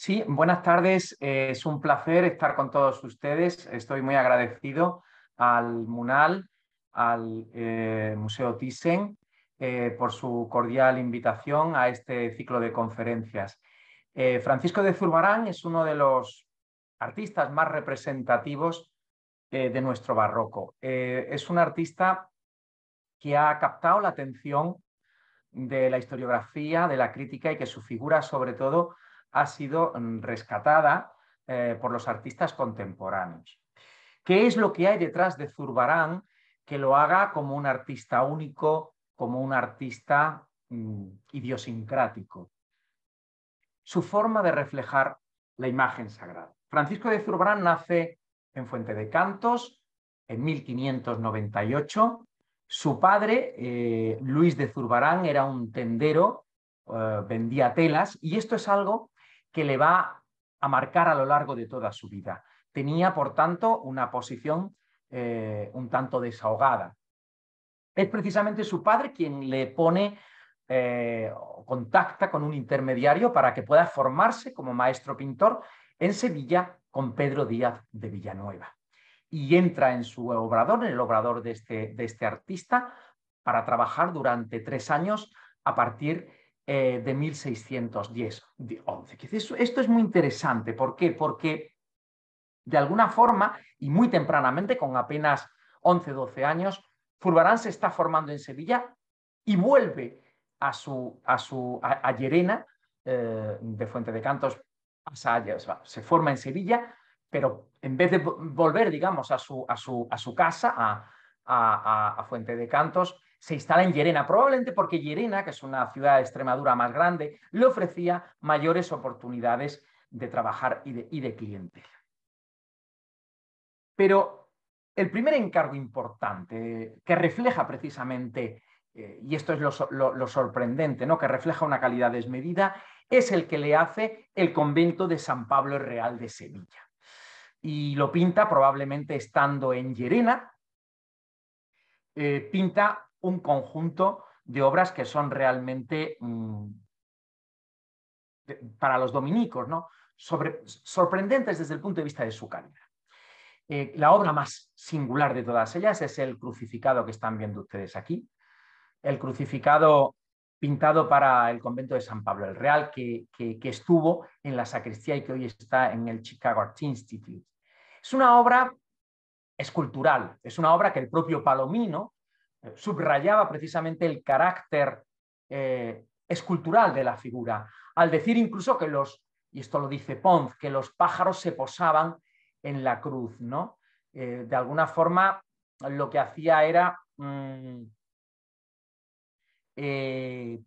Sí, buenas tardes. Eh, es un placer estar con todos ustedes. Estoy muy agradecido al MUNAL, al eh, Museo Thyssen, eh, por su cordial invitación a este ciclo de conferencias. Francisco de Zurbarán es uno de los artistas más representativos de nuestro barroco. es un artista que ha captado la atención de la historiografía, de la crítica y que su figura, sobre todo, ha sido mm, rescatada eh, por los artistas contemporáneos. ¿Qué es lo que hay detrás de Zurbarán que lo haga como un artista único, como un artista mm, idiosincrático? Su forma de reflejar la imagen sagrada. Francisco de Zurbarán nace en Fuente de Cantos en 1598. Su padre, eh, Luis de Zurbarán, era un tendero, eh, vendía telas, y esto es algo que le va a marcar a lo largo de toda su vida. Tenía, por tanto, una posición eh, un tanto desahogada. Es precisamente su padre quien le pone eh, contacta con un intermediario para que pueda formarse como maestro pintor en Sevilla con Pedro Díaz de Villanueva. Y entra en su obrador, en el obrador de este, de este artista, para trabajar durante tres años a partir de. Eh, de 1610. 11. Esto es muy interesante. ¿Por qué? Porque de alguna forma, y muy tempranamente, con apenas 11, 12 años, Furbarán se está formando en Sevilla y vuelve a su, a su Llerena, eh, de Fuente de Cantos, a se forma en Sevilla, pero en vez de volver, digamos, a su, a su, a su casa, a, a, Fuente de Cantos, se instala en Llerena, probablemente porque Llerena, que es una ciudad de Extremadura más grande, le ofrecía mayores oportunidades de trabajar y de, clientela. Pero el primer encargo importante que refleja precisamente, eh, y esto es lo, sorprendente, ¿no? que refleja una calidad desmedida, es el que le hace el convento de San Pablo Real de Sevilla. Y lo pinta probablemente estando en Llerena, eh, pinta un conjunto de obras que son realmente mm, para los dominicos, ¿no? sorprendentes desde el punto de vista de su calidad. Eh, la obra más singular de todas ellas es el crucificado que están viendo ustedes aquí, el crucificado pintado para el convento de San Pablo el Real, que, que estuvo en la sacristía y que hoy está en el Chicago Art Institute. Es una obra escultural, es una obra que el propio Palomino subrayaba precisamente el carácter eh, escultural de la figura, al decir incluso que los, y esto lo dice Pons, que los pájaros se posaban en la cruz, ¿no? Eh, de alguna forma lo que hacía era mm, eh,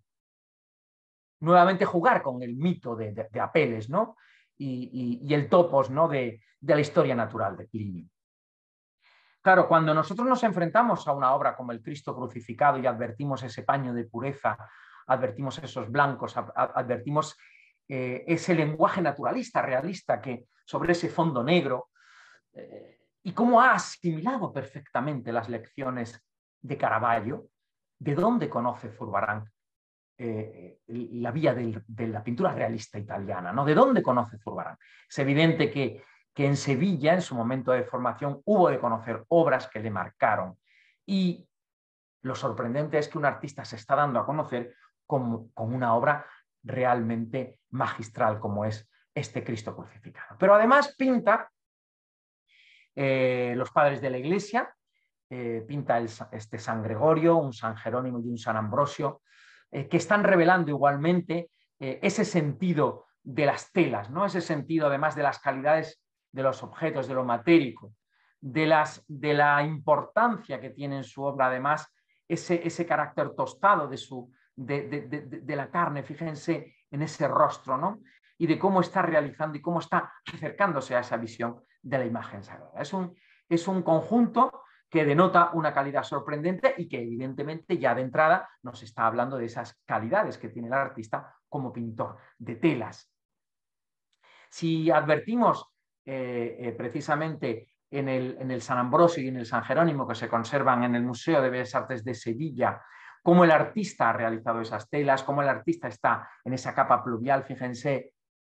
nuevamente jugar con el mito de, Apeles, ¿no? Y, el topos ¿no? de, la historia natural de Plinio. Claro, cuando nosotros nos enfrentamos a una obra como el Cristo crucificado y advertimos ese paño de pureza, advertimos esos blancos, advertimos eh, ese lenguaje naturalista, realista, que sobre ese fondo negro, eh, y cómo ha asimilado perfectamente las lecciones de Caravaggio, de dónde conoce Zurbarán eh, la vía de la pintura realista italiana, ¿no? ¿De dónde conoce Zurbarán? Es evidente que que en Sevilla, en su momento de formación, hubo de conocer obras que le marcaron. Y lo sorprendente es que un artista se está dando a conocer con, una obra realmente magistral como es este Cristo crucificado. Pero además pinta eh, los padres de la Iglesia, eh, pinta este San Gregorio, un San Jerónimo y un San Ambrosio, eh, que están revelando igualmente ese sentido de las telas, ¿no? ese sentido además de las calidades de los objetos, de lo matérico, de, las, de la importancia que tiene en su obra, además, ese, carácter tostado de, la carne, fíjense en ese rostro, ¿no? Y de cómo está realizando y cómo está acercándose a esa visión de la imagen sagrada. Es un, es un conjunto que denota una calidad sorprendente y que evidentemente ya de entrada nos está hablando de esas calidades que tiene el artista como pintor de telas. Si advertimos eh, eh, precisamente en el, San Ambrosio y en el San Jerónimo, que se conservan en el Museo de Bellas Artes de Sevilla, cómo el artista ha realizado esas telas, cómo el artista está en esa capa pluvial, fíjense,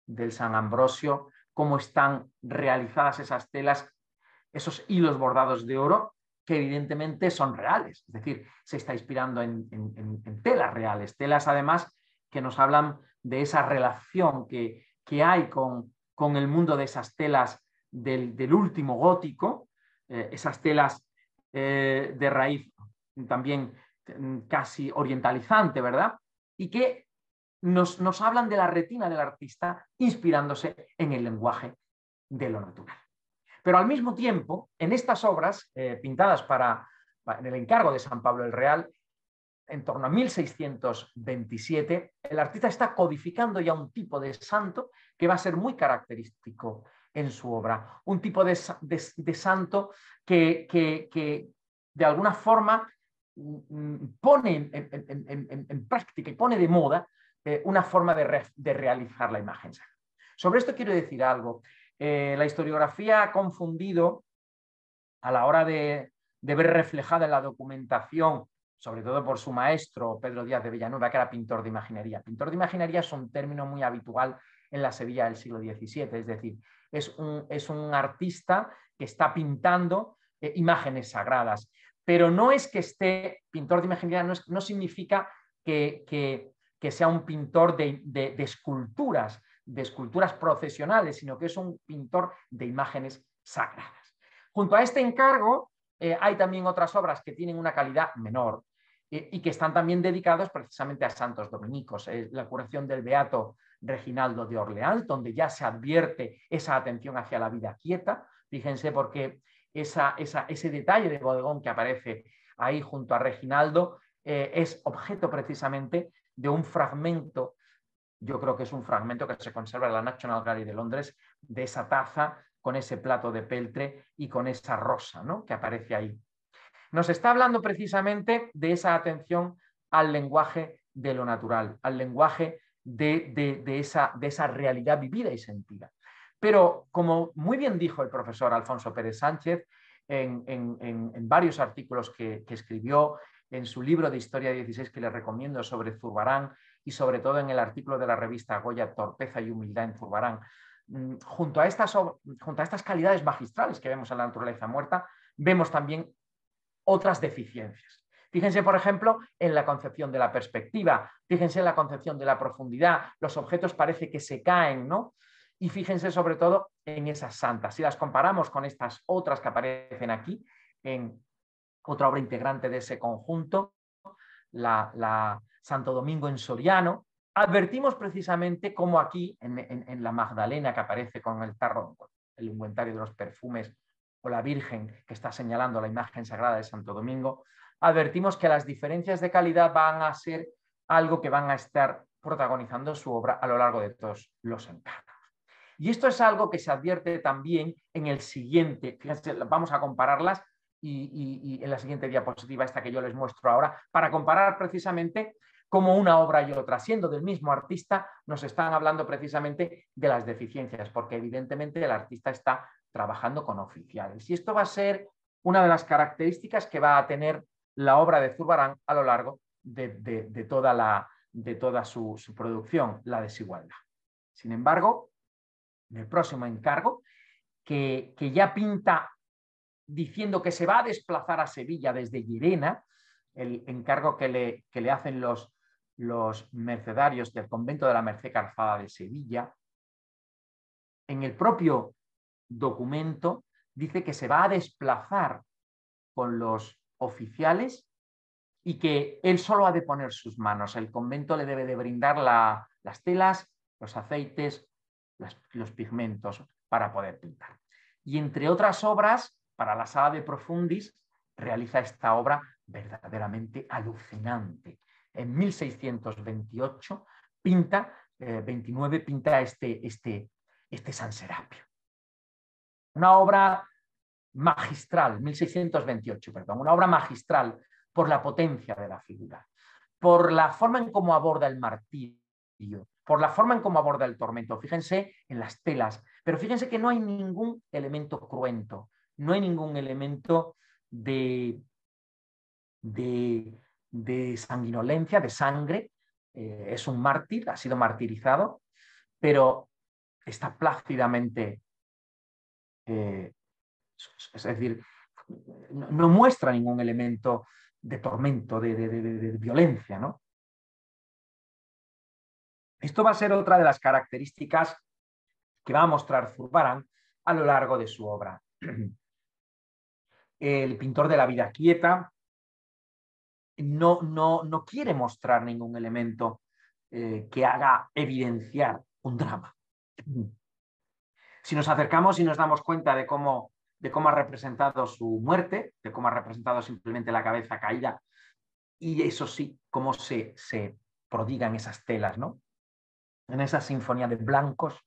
del San Ambrosio, cómo están realizadas esas telas, esos hilos bordados de oro, que evidentemente son reales, es decir, se está inspirando en, en telas reales, telas además que nos hablan de esa relación que, que hay con, con el mundo de esas telas del, último gótico, eh, esas telas eh, de raíz también mm, casi orientalizante, ¿verdad? Y que nos, hablan de la retina del artista inspirándose en el lenguaje de lo natural. Pero al mismo tiempo, en estas obras eh, pintadas para, en el encargo de San Pablo el Real, en torno a 1627, el artista está codificando ya un tipo de santo que va a ser muy característico en su obra, un tipo de, santo que, de alguna forma mm, mm, pone en, práctica y pone de moda eh, una forma de, realizar la imagen. Sobre esto quiero decir algo. Eh, la historiografía ha confundido a la hora de ver reflejada en la documentación sobre todo por su maestro Pedro Díaz de Villanueva, que era pintor de imaginería. Pintor de imaginería es un término muy habitual en la Sevilla del siglo XVII, es decir, es un, artista que está pintando eh, imágenes sagradas. Pero no es que esté, pintor de imaginería no, significa que, sea un pintor de, esculturas, de esculturas profesionales, sino que es un pintor de imágenes sagradas. Junto a este encargo, eh, hay también otras obras que tienen una calidad menor, eh, y que están también dedicados precisamente a santos dominicos. Eh, la curación del Beato Reginaldo de Orleal, donde ya se advierte esa atención hacia la vida quieta. Fíjense porque ese detalle de bodegón que aparece ahí junto a Reginaldo eh, es objeto precisamente de un fragmento, yo creo que es un fragmento que se conserva en la National Gallery de Londres, de esa taza con ese plato de peltre y con esa rosa ¿no? que aparece ahí nos está hablando precisamente de esa atención al lenguaje de lo natural, al lenguaje de, esa, realidad vivida y sentida. Pero como muy bien dijo el profesor Alfonso Pérez Sánchez en, varios artículos que, escribió en su libro de Historia 16 que le recomiendo sobre Zurbarán y sobre todo en el artículo de la revista Goya Torpeza y Humildad en Zurbarán, mm, junto a estas, junto a estas calidades magistrales que vemos en la naturaleza muerta, vemos también otras deficiencias. Fíjense, por ejemplo, en la concepción de la perspectiva, fíjense en la concepción de la profundidad, los objetos parece que se caen, ¿no? Y fíjense sobre todo en esas santas. Si las comparamos con estas otras que aparecen aquí, en otra obra integrante de ese conjunto, la, Santo Domingo en Soriano, advertimos precisamente cómo aquí, en, la Magdalena que aparece con el tarro, el inventario de los perfumes o la Virgen que está señalando la imagen sagrada de Santo Domingo, advertimos que las diferencias de calidad van a ser algo que van a estar protagonizando su obra a lo largo de todos los encargos. Y esto es algo que se advierte también en el siguiente, vamos a compararlas y, y en la siguiente diapositiva, esta que yo les muestro ahora, para comparar precisamente cómo una obra y otra, siendo del mismo artista, nos están hablando precisamente de las deficiencias, porque evidentemente el artista está trabajando con oficiales. Y esto va a ser una de las características que va a tener la obra de Zurbarán a lo largo de, toda, su, producción, la desigualdad. Sin embargo, en el próximo encargo, que, ya pinta diciendo que se va a desplazar a Sevilla desde Llerena, el encargo que le, hacen los, los mercedarios del convento de la Merced Calzada de Sevilla, en el propio documento dice que se va a desplazar con los oficiales y que él solo ha de poner sus manos. El convento le debe de brindar las telas, los aceites, los pigmentos para poder pintar. Y entre otras obras, para la sala de Profundis, realiza esta obra verdaderamente alucinante. En 1628 pinta, 29 eh, pinta este, este, este San Serapio una obra magistral, 1628, perdón, una obra magistral por la potencia de la figura, por la forma en cómo aborda el martirio, por la forma en cómo aborda el tormento. Fíjense en las telas, pero fíjense que no hay ningún elemento cruento, no hay ningún elemento de, de, sanguinolencia, de sangre. Eh, es un mártir, ha sido martirizado, pero está plácidamente eh, es decir, no, muestra ningún elemento de tormento, de, violencia. ¿no? Esto va a ser otra de las características que va a mostrar Zurbarán a lo largo de su obra. El pintor de la vida quieta no, quiere mostrar ningún elemento eh, que haga evidenciar un drama. Si nos acercamos y nos damos cuenta de cómo, de cómo ha representado su muerte, de cómo ha representado simplemente la cabeza caída, y eso sí, cómo se, se prodigan esas telas, ¿no? En esa sinfonía de blancos,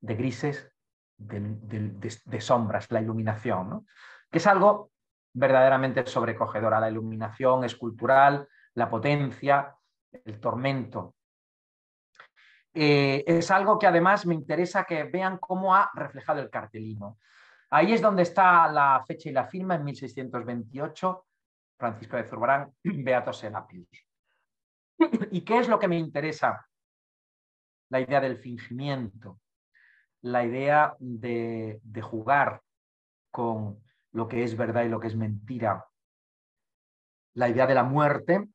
de grises, de, sombras, la iluminación, ¿no? Que es algo verdaderamente sobrecogedora. La iluminación escultural, la potencia, el tormento eh, es algo que además me interesa que vean cómo ha reflejado el cartelino. Ahí es donde está la fecha y la firma, en 1628, Francisco de Zurbarán, Beato Senapius. ¿Y qué es lo que me interesa? La idea del fingimiento, la idea de, de jugar con lo que es verdad y lo que es mentira, la idea de la muerte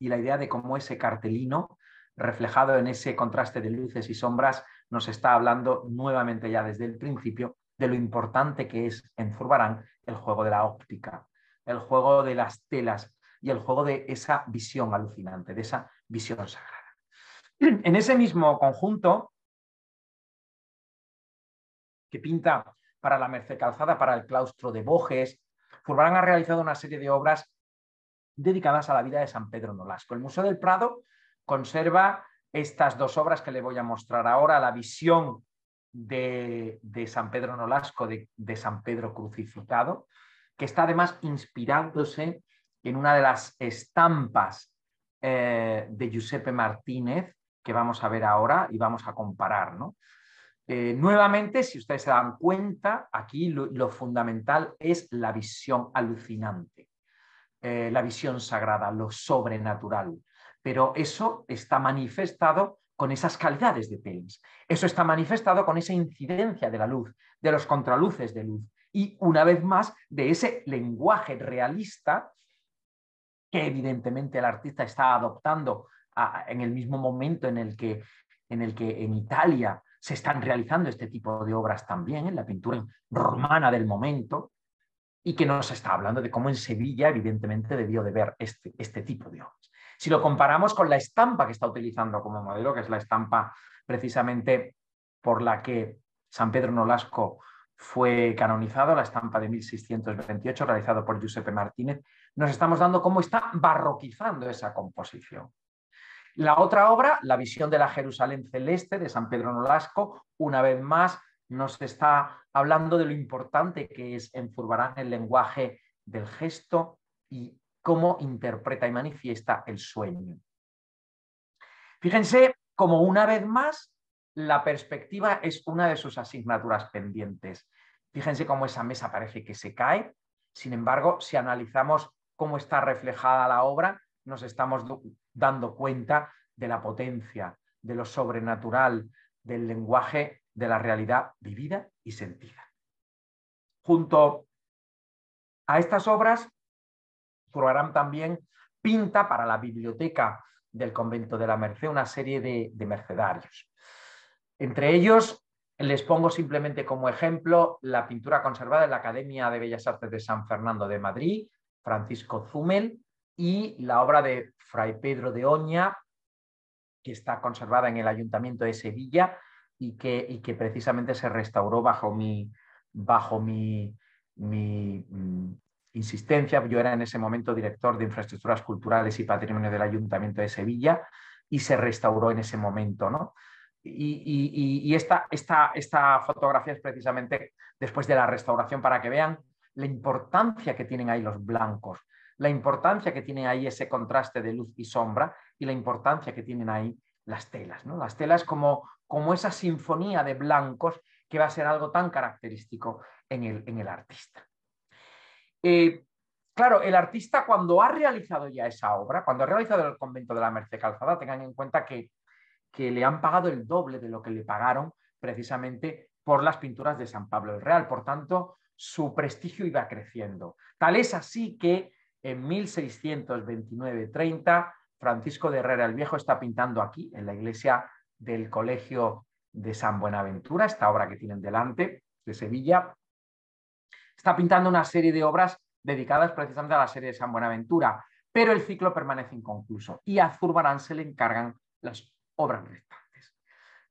y la idea de cómo ese cartelino reflejado en ese contraste de luces y sombras, nos está hablando nuevamente ya desde el principio de lo importante que es en Zurbarán el juego de la óptica, el juego de las telas y el juego de esa visión alucinante, de esa visión sagrada. En ese mismo conjunto que pinta para la Merced Calzada, para el claustro de Boges, Zurbarán ha realizado una serie de obras dedicadas a la vida de San Pedro Nolasco. El Museo del Prado conserva estas dos obras que le voy a mostrar ahora, la visión de, San Pedro Nolasco, de, San Pedro crucificado, que está además inspirándose en una de las estampas eh, de Giuseppe Martínez, que vamos a ver ahora y vamos a comparar. Eh, nuevamente, si ustedes se dan cuenta, aquí lo, fundamental es la visión alucinante, eh, la visión sagrada, lo sobrenatural, pero eso está manifestado con esas calidades de Pérez, Eso está manifestado con esa incidencia de la luz, de los contraluces de luz y, una vez más, de ese lenguaje realista que evidentemente el artista está adoptando en el mismo momento en el, que, en el que en Italia se están realizando este tipo de obras también, en la pintura romana del momento, y que nos está hablando de cómo en Sevilla evidentemente debió de ver este, este tipo de obras. Si lo comparamos con la estampa que está utilizando como modelo, que es la estampa precisamente por la que San Pedro Nolasco fue canonizado, la estampa de 1628 realizado por Giuseppe Martínez, nos estamos dando cómo está barroquizando esa composición. La otra obra, La visión de la Jerusalén celeste de San Pedro Nolasco, una vez más nos está hablando de lo importante que es enfurbarán el lenguaje del gesto y cómo interpreta y manifiesta el sueño. Fíjense como una vez más la perspectiva es una de sus asignaturas pendientes. Fíjense cómo esa mesa parece que se cae. Sin embargo, si analizamos cómo está reflejada la obra, nos estamos dando cuenta de la potencia, de lo sobrenatural, del lenguaje de la realidad vivida y sentida. Junto a estas obras Program también pinta para la biblioteca del convento de la Merced una serie de, mercedarios. Entre ellos, les pongo simplemente como ejemplo la pintura conservada en la Academia de Bellas Artes de San Fernando de Madrid, Francisco Zumel, y la obra de Fray Pedro de Oña, que está conservada en el Ayuntamiento de Sevilla y que, y que precisamente se restauró bajo mi, bajo mi mm, insistencia. Yo era en ese momento director de infraestructuras culturales y patrimonio del Ayuntamiento de Sevilla y se restauró en ese momento, Y, esta, fotografía es precisamente después de la restauración para que vean la importancia que tienen ahí los blancos, la importancia que tiene ahí ese contraste de luz y sombra y la importancia que tienen ahí las telas. ¿no? Las telas como, esa sinfonía de blancos que va a ser algo tan característico en el artista. Eh, claro, el artista cuando ha realizado ya esa obra, cuando ha realizado el convento de la Merced Calzada, tengan en cuenta que, que le han pagado el doble de lo que le pagaron precisamente por las pinturas de San Pablo el Real. Por tanto, su prestigio iba creciendo. Tal es así que en 1629-30, Francisco de Herrera el Viejo está pintando aquí, en la iglesia del Colegio de San Buenaventura, esta obra que tienen delante de Sevilla, está pintando una serie de obras dedicadas precisamente a la serie de San Buenaventura, pero el ciclo permanece inconcluso y a Zurbarán se le encargan las obras restantes.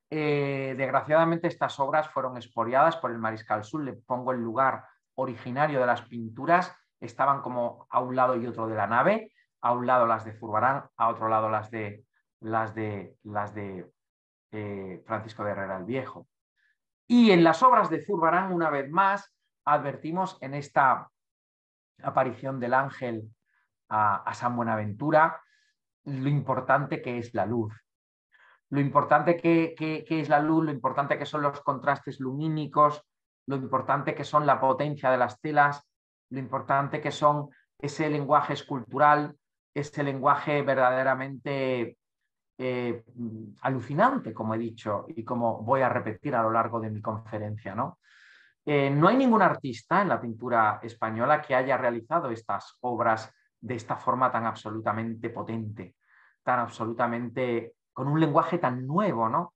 Eh, desgraciadamente estas obras fueron exporiadas por el mariscal Sul, le pongo el lugar originario de las pinturas, estaban como a un lado y otro de la nave, a un lado las de Zurbarán, a otro lado las de, las de, las de eh, Francisco de Herrera el Viejo. Y en las obras de Zurbarán, una vez más, advertimos en esta aparición del ángel a, San Buenaventura lo importante que es la luz, lo importante que, es la luz, lo importante que son los contrastes lumínicos, lo importante que son la potencia de las telas, lo importante que son ese lenguaje escultural, ese lenguaje verdaderamente eh, alucinante, como he dicho y como voy a repetir a lo largo de mi conferencia. ¿no? Eh, no hay ningún artista en la pintura española que haya realizado estas obras de esta forma tan absolutamente potente, tan absolutamente con un lenguaje tan nuevo, ¿no?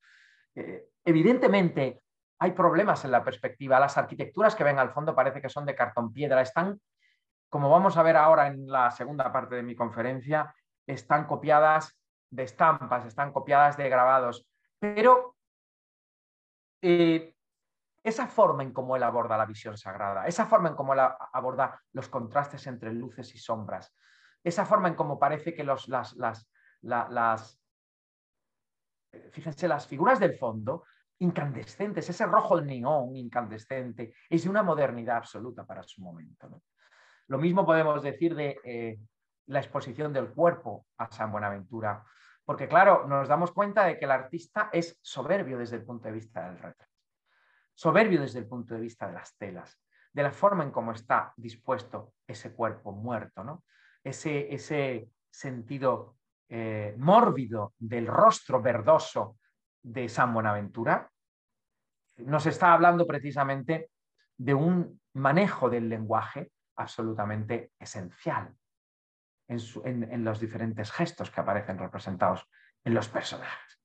Eh, evidentemente hay problemas en la perspectiva. Las arquitecturas que ven al fondo parece que son de cartón piedra, están, como vamos a ver ahora en la segunda parte de mi conferencia, están copiadas de estampas, están copiadas de grabados, pero eh, esa forma en cómo él aborda la visión sagrada, esa forma en cómo él aborda los contrastes entre luces y sombras, esa forma en cómo parece que las, eh, fíjense, las figuras del fondo incandescentes, ese rojo neón incandescente, es de una modernidad absoluta para su momento. Lo mismo podemos decir de eh, la exposición del cuerpo a San Buenaventura, porque claro, nos damos cuenta de que el artista es soberbio desde el punto de vista del retrato soberbio desde el punto de vista de las telas, de la forma en cómo está dispuesto ese cuerpo muerto, ese, sentido eh, mórbido del rostro verdoso de San Buenaventura, nos está hablando precisamente de un manejo del lenguaje absolutamente esencial en, los diferentes gestos que aparecen representados en los personajes.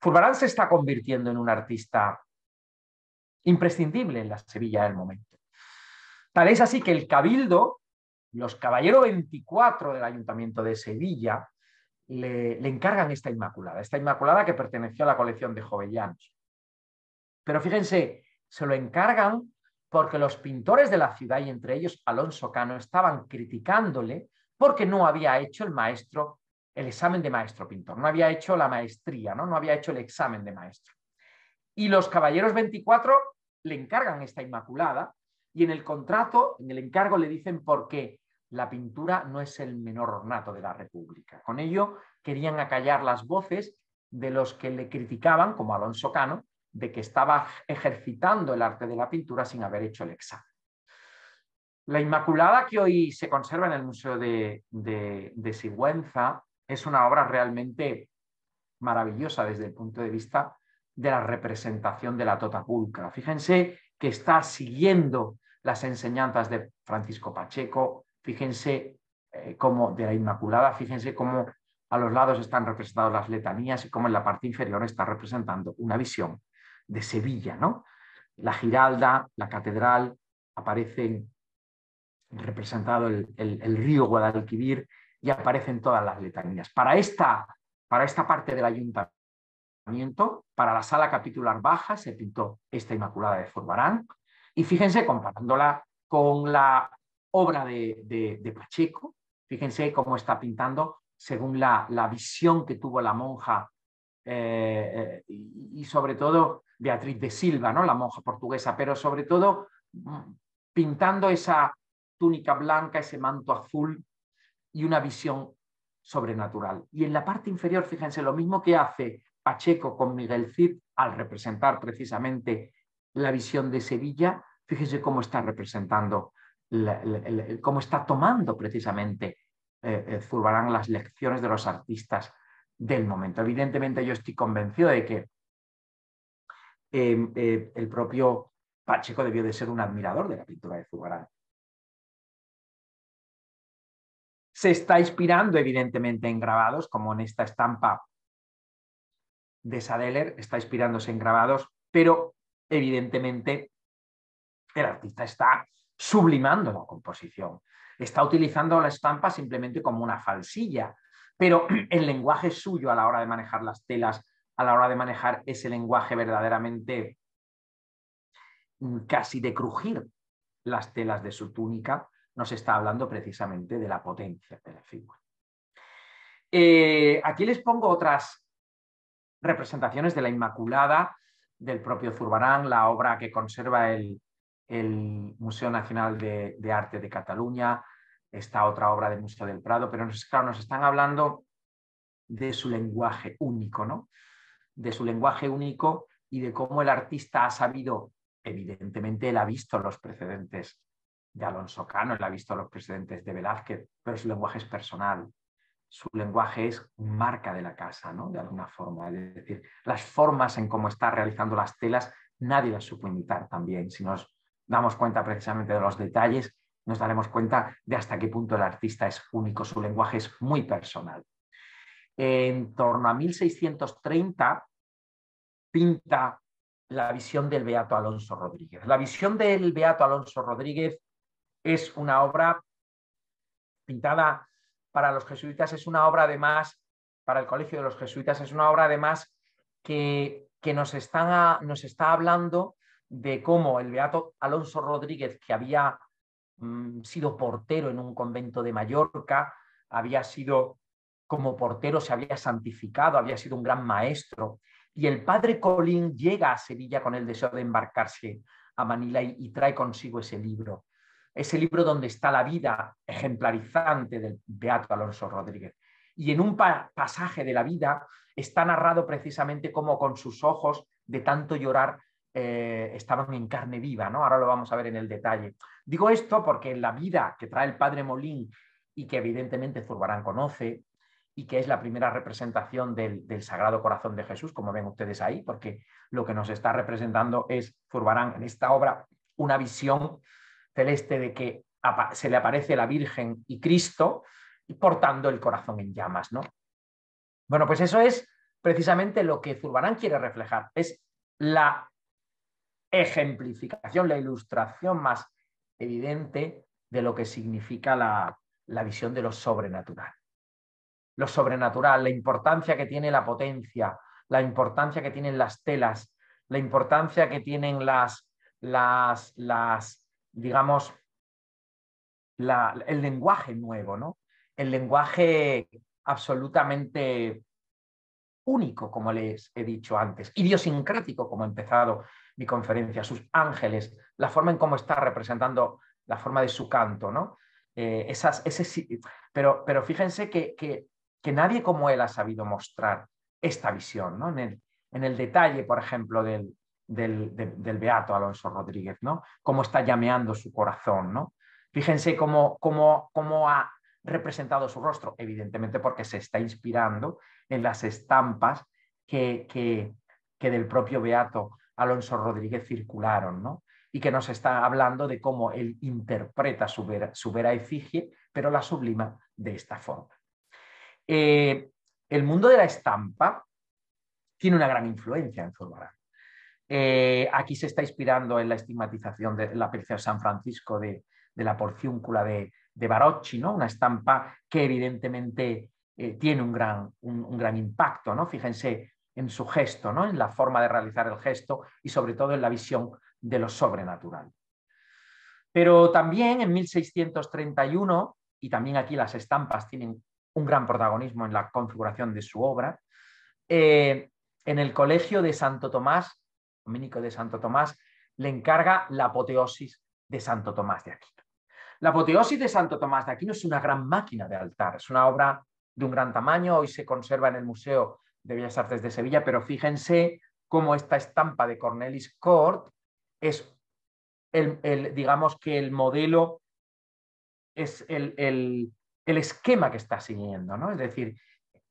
Fulbarán se está convirtiendo en un artista imprescindible en la Sevilla del momento. Tal es así que el Cabildo, los Caballero 24 del Ayuntamiento de Sevilla, le, encargan esta Inmaculada, esta Inmaculada que perteneció a la colección de Jovellanos. Pero fíjense, se lo encargan porque los pintores de la ciudad, y entre ellos Alonso Cano, estaban criticándole porque no había hecho el maestro el examen de maestro pintor, no había hecho la maestría, ¿no? no había hecho el examen de maestro. Y los caballeros 24 le encargan esta Inmaculada y en el contrato, en el encargo le dicen por qué la pintura no es el menor ornato de la República. Con ello querían acallar las voces de los que le criticaban, como Alonso Cano, de que estaba ejercitando el arte de la pintura sin haber hecho el examen. La Inmaculada que hoy se conserva en el Museo de, de, Sigüenza es una obra realmente maravillosa desde el punto de vista de la representación de la Totapulca. Fíjense que está siguiendo las enseñanzas de Francisco Pacheco, fíjense como eh, cómo de la Inmaculada, fíjense cómo a los lados están representadas las letanías y cómo en la parte inferior está representando una visión de Sevilla, ¿no? La Giralda, la Catedral, aparecen representado el, río Guadalquivir y aparecen todas las letanías. Para esta, para esta parte del ayuntamiento, para la sala capitular baja se pintó esta Inmaculada de Forbarán Y fíjense, comparándola con la obra de, Pacheco, fíjense cómo está pintando según la, visión que tuvo la monja eh, eh, y, sobre todo Beatriz de Silva, ¿no? la monja portuguesa, pero sobre todo mm, pintando esa túnica blanca, ese manto azul y una visión sobrenatural. Y en la parte inferior, fíjense, lo mismo que hace Pacheco con Miguel Cid, al representar precisamente la visión de Sevilla, fíjese cómo está representando, cómo está tomando precisamente eh, eh, Zurbarán las lecciones de los artistas del momento. Evidentemente yo estoy convencido de que em, eh, el propio Pacheco debió de ser un admirador de la pintura de Zurbarán. Se está inspirando evidentemente en grabados, como en esta estampa de Sadeler está inspirándose en grabados, pero evidentemente el artista está sublimando la composición, está utilizando la estampa simplemente como una falsilla, pero el lenguaje suyo a la hora de manejar las telas, a la hora de manejar ese lenguaje verdaderamente casi de crujir las telas de su túnica, nos está hablando precisamente de la potencia de la figura. Eh, aquí les pongo otras representaciones de la Inmaculada del propio Zurbarán, la obra que conserva el, Museo Nacional de, Arte de Cataluña, esta otra obra de Museo del Prado, pero nos, claro, nos están hablando de su lenguaje único, ¿no? de su lenguaje único y de cómo el artista ha sabido, evidentemente él ha visto los precedentes de Alonso Cano, él ha visto los precedentes de Velázquez, pero su lenguaje es personal, su lenguaje es marca de la casa, ¿no? De alguna forma. Es decir, las formas en cómo está realizando las telas, nadie las supo imitar también. Si nos damos cuenta precisamente de los detalles, nos daremos cuenta de hasta qué punto el artista es único, su lenguaje es muy personal. En torno a 1630 pinta la visión del Beato Alonso Rodríguez. La visión del Beato Alonso Rodríguez es una obra pintada para los jesuitas es una obra además, para el Colegio de los Jesuitas es una obra además que, que nos, está hablando de cómo el beato Alonso Rodríguez, que había mm, sido portero en un convento de Mallorca, había sido como portero, se había santificado, había sido un gran maestro. Y el padre Colín llega a Sevilla con el deseo de embarcarse a Manila y trae consigo ese libro ese libro donde está la vida ejemplarizante del Beato Alonso Rodríguez. Y en un pasaje de la vida está narrado precisamente cómo con sus ojos de tanto llorar eh, estaban en carne viva, ¿no? Ahora lo vamos a ver en el detalle. Digo esto porque en la vida que trae el padre Molín y que evidentemente Zurbarán conoce y que es la primera representación del, del, Sagrado Corazón de Jesús, como ven ustedes ahí, porque lo que nos está representando es Zurbarán en esta obra una visión celeste de que se le aparece la Virgen y Cristo y portando el corazón en llamas, ¿no? Bueno, pues eso es precisamente lo que Zurbarán quiere reflejar, es la ejemplificación, la ilustración más evidente de lo que significa la, visión de lo sobrenatural. Lo sobrenatural, la importancia que tiene la potencia, la importancia que tienen las telas, la importancia que tienen las, las digamos, el lenguaje nuevo, ¿no? El lenguaje absolutamente único, como les he dicho antes, idiosincrático, como he empezado mi conferencia, sus ángeles, la forma en cómo está representando la forma de su canto, ¿no? Eh, pero, pero fíjense que, que, nadie como él ha sabido mostrar esta visión, ¿no? en el detalle, por ejemplo, del, del, beato Alonso Rodríguez, ¿no? Cómo está llameando su corazón, ¿no? Fíjense cómo, ha representado su rostro, evidentemente porque se está inspirando en las estampas que, que, del propio beato Alonso Rodríguez circularon, ¿no? Y que nos está hablando de cómo él interpreta su vera, su efigie, pero la sublima de esta forma. Eh, el mundo de la estampa tiene una gran influencia en Zulbarán. Eh, aquí se está inspirando en la estigmatización de la San Francisco de, la porciúncula de, Barocci, ¿no? una estampa que evidentemente eh, tiene un gran, un, gran impacto. Fíjense en su gesto, en la forma de realizar el gesto y sobre todo en la visión de lo sobrenatural. Pero también en 1631, y también aquí las estampas tienen un gran protagonismo en la configuración de su obra, eh, en el Colegio de Santo Tomás Domínico de Santo Tomás, le encarga la apoteosis de Santo Tomás de Aquino. La apoteosis de Santo Tomás de Aquino es una gran máquina de altar, es una obra de un gran tamaño, hoy se conserva en el Museo de Bellas Artes de Sevilla, pero fíjense cómo esta estampa de Cornelis Cort es, el, digamos que el modelo, es el, el, esquema que está siguiendo, ¿no? es decir,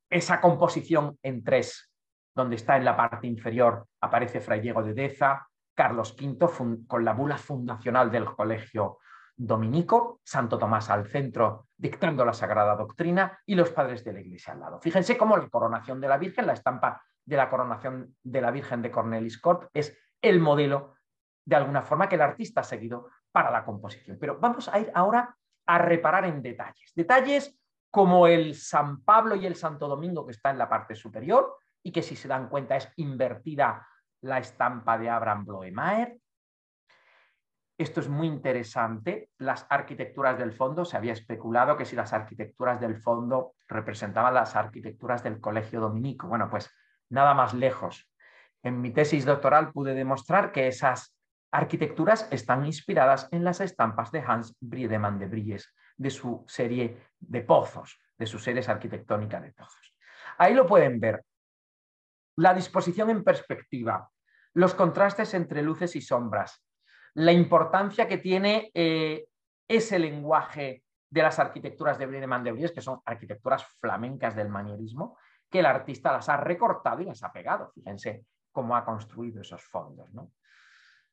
esa composición en tres donde está en la parte inferior, aparece Fray Diego de Deza, Carlos V con la bula fundacional del colegio dominico, Santo Tomás al centro dictando la sagrada doctrina y los padres de la iglesia al lado. Fíjense cómo la coronación de la Virgen, la estampa de la coronación de la Virgen de Cornelis Corp es el modelo de alguna forma que el artista ha seguido para la composición. Pero vamos a ir ahora a reparar en detalles. Detalles como el San Pablo y el Santo Domingo que está en la parte superior, y que si se dan cuenta es invertida la estampa de Abraham Bloemaer. Esto es muy interesante. Las arquitecturas del fondo, se había especulado que si las arquitecturas del fondo representaban las arquitecturas del colegio dominico. Bueno, pues nada más lejos. En mi tesis doctoral pude demostrar que esas arquitecturas están inspiradas en las estampas de Hans Briedemann de Bries, de su serie de pozos, de sus series arquitectónicas de pozos. Ahí lo pueden ver la disposición en perspectiva, los contrastes entre luces y sombras, la importancia que tiene eh, ese lenguaje de las arquitecturas de Bride de Bries, que son arquitecturas flamencas del manierismo, que el artista las ha recortado y las ha pegado. Fíjense cómo ha construido esos fondos.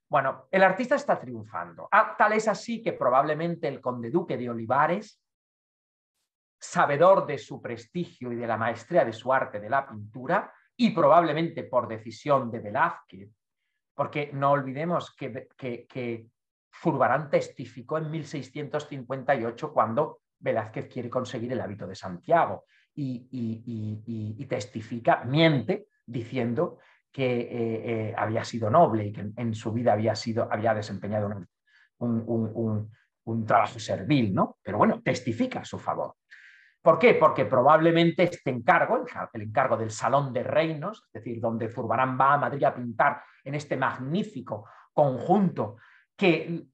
Bueno, el artista está triunfando. tal es así que probablemente el conde duque de Olivares, sabedor de su prestigio y de la maestría de su arte de la pintura, y probablemente por decisión de Velázquez, porque no olvidemos que, Furbarán testificó en 1658 cuando Velázquez quiere conseguir el hábito de Santiago y, testifica, miente, diciendo que eh, eh, había sido noble y que en, su vida había, sido, había desempeñado un, un trabajo servil, ¿no? Pero bueno, testifica a su favor. ¿Por qué? Porque probablemente este encargo, el encargo del Salón de Reinos, es decir, donde Zurbarán va a Madrid a pintar en este magnífico conjunto que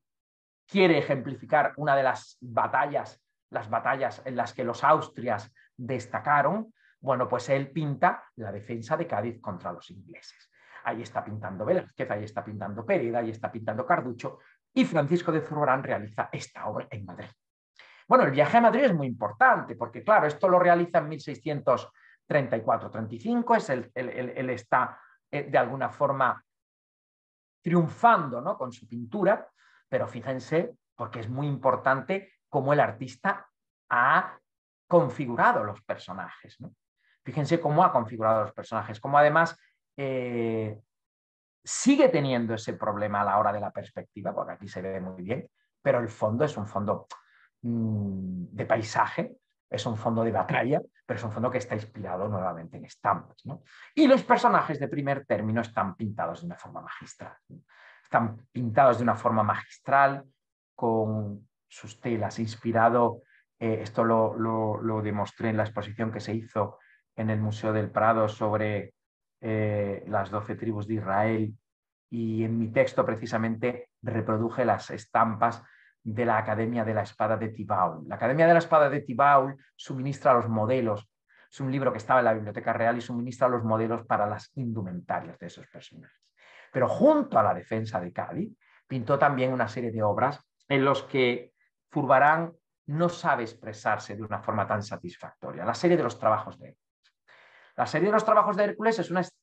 quiere ejemplificar una de las batallas, las batallas en las que los austrias destacaron, bueno, pues él pinta la defensa de Cádiz contra los ingleses. Ahí está pintando Velázquez, ahí está pintando Pereda, ahí está pintando Carducho, y Francisco de Zurbarán realiza esta obra en Madrid. Bueno, el viaje a Madrid es muy importante, porque claro, esto lo realiza en 1634-35, es él, está eh, de alguna forma triunfando ¿no? con su pintura, pero fíjense, porque es muy importante cómo el artista ha configurado los personajes. Fíjense cómo ha configurado los personajes, cómo además eh, sigue teniendo ese problema a la hora de la perspectiva, porque aquí se ve muy bien, pero el fondo es un fondo Mm, de paisaje, es un fondo de batalla, pero es un fondo que está inspirado nuevamente en estampas. Y los personajes de primer término están pintados de una forma magistral. Están pintados de una forma magistral, con sus telas, inspirado, eh, esto lo, demostré en la exposición que se hizo en el Museo del Prado sobre eh, las doce tribus de Israel, y en mi texto precisamente reproduje las estampas de la Academia de la Espada de Tibaul. La Academia de la Espada de Tibaul suministra los modelos, es un libro que estaba en la Biblioteca Real y suministra los modelos para las indumentarias de esos personajes. Pero junto a la defensa de Cádiz, pintó también una serie de obras en los que Furbarán no sabe expresarse de una forma tan satisfactoria. La serie de los trabajos de Hércules. La serie de los trabajos de Hércules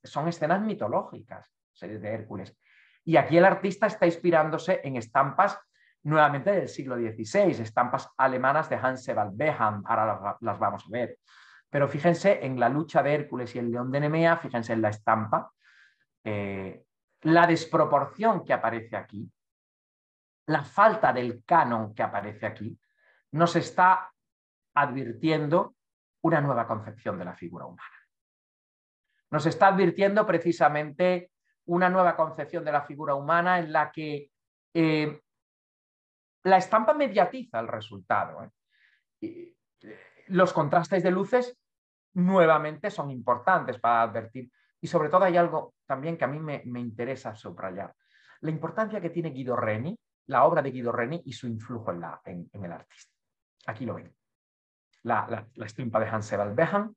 son escenas mitológicas, series de Hércules. Y aquí el artista está inspirándose en estampas nuevamente del siglo XVI, estampas alemanas de Hans-Sebald Beham, ahora las vamos a ver. Pero fíjense en la lucha de Hércules y el león de Nemea, fíjense en la estampa, eh, la desproporción que aparece aquí, la falta del canon que aparece aquí, nos está advirtiendo una nueva concepción de la figura humana. Nos está advirtiendo precisamente una nueva concepción de la figura humana en la que eh, la estampa mediatiza el resultado. ¿eh? Eh, los contrastes de luces nuevamente son importantes para advertir y sobre todo hay algo también que a mí me, interesa subrayar, la importancia que tiene Guido Reni, la obra de Guido Reni y su influjo en, el artista. Aquí lo ven, la, estampa de Hans Behan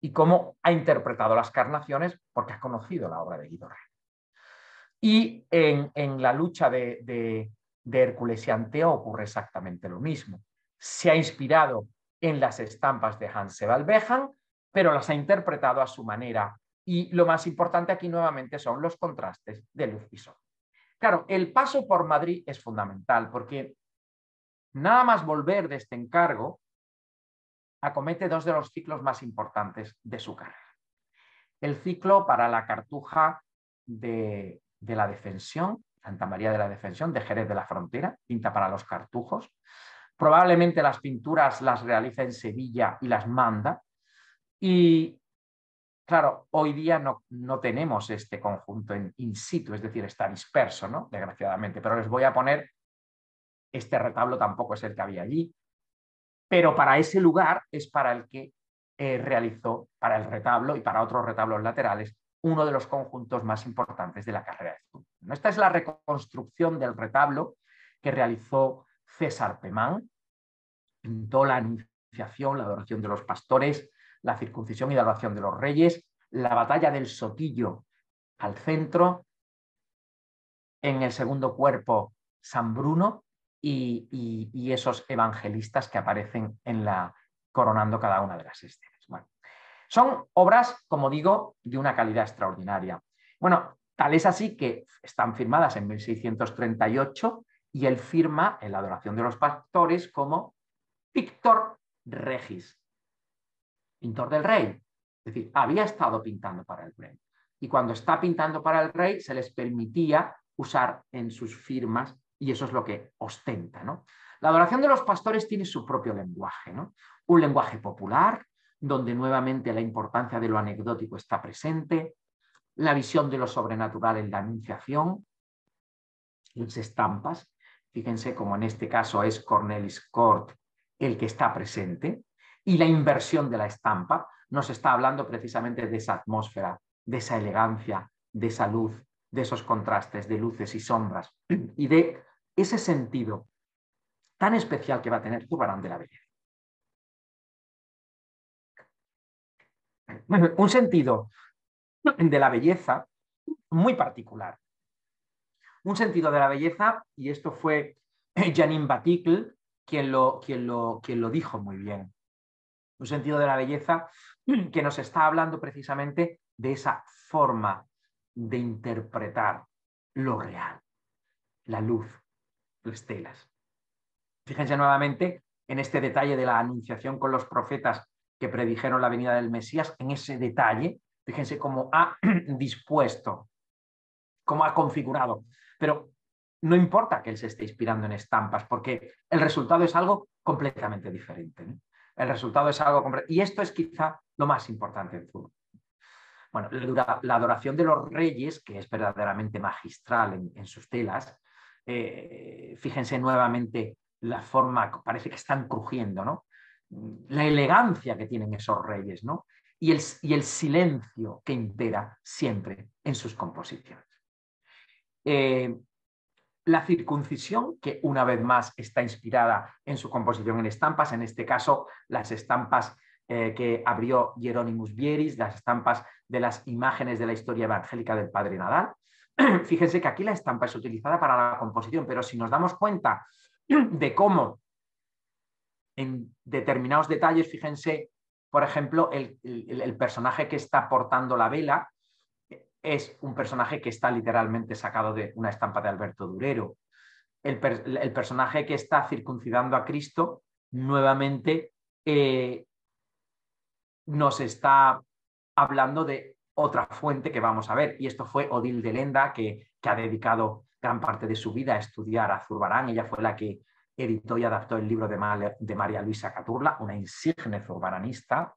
y cómo ha interpretado las carnaciones porque ha conocido la obra de Guido Reni. Y en, en la lucha de de Hércules y Anteo ocurre exactamente lo mismo. Se ha inspirado en las estampas de Hans Bejan, pero las ha interpretado a su manera. Y lo más importante aquí nuevamente son los contrastes de luz y sol. Claro, el paso por Madrid es fundamental porque nada más volver de este encargo acomete dos de los ciclos más importantes de su carrera. El ciclo para la cartuja de la defensión Santa María de la Defensión, de Jerez de la Frontera, pinta para los cartujos. Probablemente las pinturas las realiza en Sevilla y las manda. Y claro, hoy día no, tenemos este conjunto en, in situ, es decir, está disperso, ¿no? Desgraciadamente, pero les voy a poner, este retablo tampoco es el que había allí, pero para ese lugar es para el que eh, realizó, para el retablo y para otros retablos laterales, uno de los conjuntos más importantes de la carrera de no Esta es la reconstrucción del retablo que realizó César Pemán. Pintó la anunciación, la adoración de los pastores, la circuncisión y la adoración de los reyes, la batalla del Sotillo al centro, en el segundo cuerpo San Bruno y, esos evangelistas que aparecen en la coronando cada una de las escenas. Son obras, como digo, de una calidad extraordinaria. Bueno, tal es así que están firmadas en 1638 y él firma en la adoración de los pastores como Pictor Regis, pintor del rey. Es decir, había estado pintando para el rey. Y cuando está pintando para el rey, se les permitía usar en sus firmas y eso es lo que ostenta. La adoración de los pastores tiene su propio lenguaje, un lenguaje popular, donde nuevamente la importancia de lo anecdótico está presente, la visión de lo sobrenatural en la anunciación, las estampas, fíjense como en este caso es Cornelis Cort el que está presente, y la inversión de la estampa nos está hablando precisamente de esa atmósfera, de esa elegancia, de esa luz, de esos contrastes de luces y sombras y de ese sentido tan especial que va a tener Zubarán de la belleza. un sentido de la belleza muy particular. Un sentido de la belleza, y esto fue Janine Batikl quien lo, quien quien lo dijo muy bien. Un sentido de la belleza que nos está hablando precisamente de esa forma de interpretar lo real, la luz, las telas. Fíjense nuevamente en este detalle de la anunciación con los profetas que predijeron la venida del Mesías en ese detalle. Fíjense cómo ha dispuesto, cómo ha configurado. Pero no importa que él se esté inspirando en estampas, porque el resultado es algo completamente diferente. El resultado es algo Y esto es quizá lo más importante en todo. Bueno, la adoración de los reyes, que es verdaderamente magistral en, sus telas, eh, fíjense nuevamente la forma, parece que están crujiendo, ¿no? la elegancia que tienen esos reyes, ¿no? Y el, silencio que impera siempre en sus composiciones. Eh, la circuncisión, que una vez más está inspirada en su composición en estampas, en este caso las estampas eh, que abrió Hieronymus Bieris, las estampas de las imágenes de la historia evangélica del Padre Nadal. Fíjense que aquí la estampa es utilizada para la composición, pero si nos damos cuenta de cómo en determinados detalles. Fíjense, por ejemplo, el, personaje que está portando la vela eh, es un personaje que está literalmente sacado de una estampa de Alberto Durero. El, personaje que está circuncidando a Cristo nuevamente eh, nos está hablando de otra fuente que vamos a ver. Y esto fue Odil de Lenda, que, que ha dedicado gran parte de su vida a estudiar a Zurbarán. Ella fue la que editó y adaptó el libro de, María Luisa Caturla, una insigne furbaranista,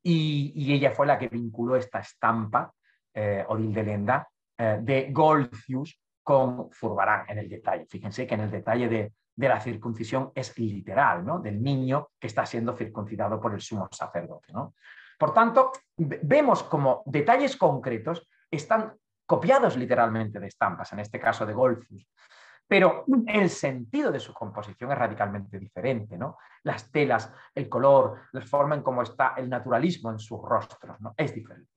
y, ella fue la que vinculó esta estampa, eh, Odil de Lenda, eh, de Golfius con Zurbarán en el detalle. Fíjense que en el detalle de, la circuncisión es literal, del niño que está siendo circuncidado por el sumo sacerdote. ¿no? Por tanto, vemos como detalles concretos están copiados literalmente de estampas, en este caso de Golfius pero el sentido de su composición es radicalmente diferente, ¿no? Las telas, el color, la forma en cómo está el naturalismo en sus rostros, ¿no? Es diferente.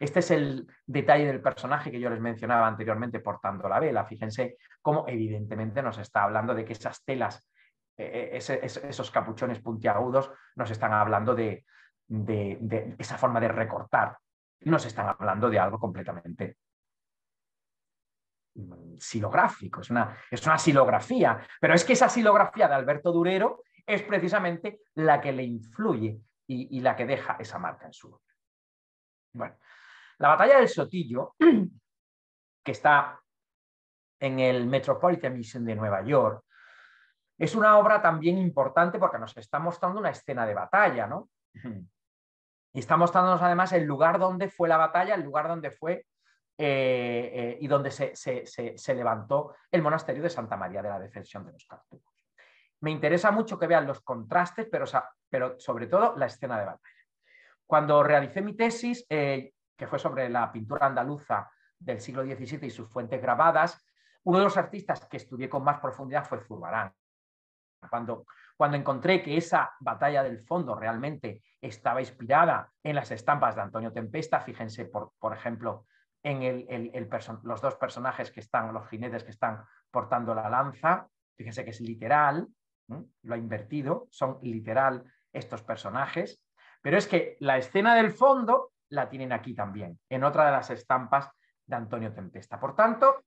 este es el detalle del personaje que yo les mencionaba anteriormente portando la vela. Fíjense cómo evidentemente nos está hablando de que esas telas, e, e, esos capuchones puntiagudos nos están hablando de, de esa forma de recortar, nos están hablando de algo completamente silográfico, mm, es una, es una silografía, pero es que esa silografía de Alberto Durero es precisamente la que le influye y, la que deja esa marca en su obra. Bueno, la batalla del Sotillo, que está en el Metropolitan Museum de Nueva York, es una obra también importante porque nos está mostrando una escena de batalla, ¿no? Y está mostrándonos además el lugar donde fue la batalla, el lugar donde fue eh, eh, y donde se, levantó el monasterio de Santa María de la Defensión de los Cartujos. Me interesa mucho que vean los contrastes, pero, sobre todo la escena de batalla. Cuando realicé mi tesis, eh, que fue sobre la pintura andaluza del siglo XVII y sus fuentes grabadas, uno de los artistas que estudié con más profundidad fue Zurbarán. Cuando, encontré que esa batalla del fondo realmente estaba inspirada en las estampas de Antonio Tempesta, fíjense, por ejemplo, en el, los dos personajes que están, los jinetes que están portando la lanza. Fíjense que es literal, lo ha invertido, son literal estos personajes. Pero es que la escena del fondo la tienen aquí también, en otra de las estampas de Antonio Tempesta. Por tanto,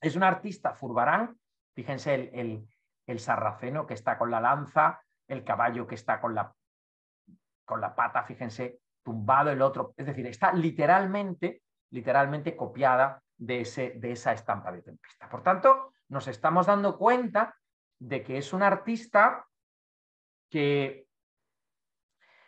es un artista furbarán, fíjense el, sarraceno que está con la lanza, el caballo que está con la, con la pata, fíjense, tumbado el otro, es decir, está literalmente literalmente copiada de, esa estampa de Tempesta. Por tanto, nos estamos dando cuenta de que es un artista que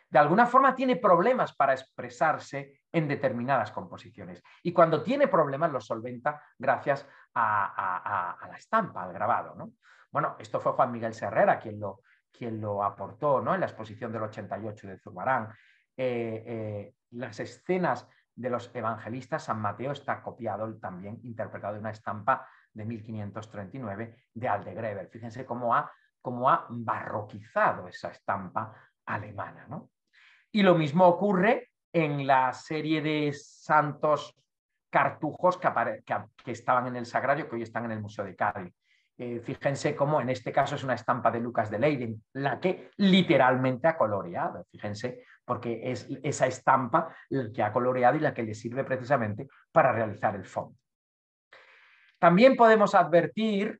de alguna forma tiene problemas para expresarse en determinadas composiciones. Y cuando tiene problemas los solventa gracias a, la estampa, al grabado. ¿no? Bueno, esto fue Juan Miguel Serrera quien lo, aportó ¿no? en la exposición del 88 de zumarán eh, eh, las escenas de los evangelistas, San Mateo está copiado también, interpretado de una estampa de 1539 de Aldegreber. Fíjense cómo ha, cómo ha barroquizado esa estampa alemana. ¿no? Y lo mismo ocurre en la serie de santos cartujos que, estaban en el Sagrario, que hoy están en el Museo de Cádiz. Eh, fíjense cómo en este caso es una estampa de Lucas de Leiden, la que literalmente ha coloreado. Fíjense porque es esa estampa la que ha coloreado y la que le sirve precisamente para realizar el fondo. También podemos advertir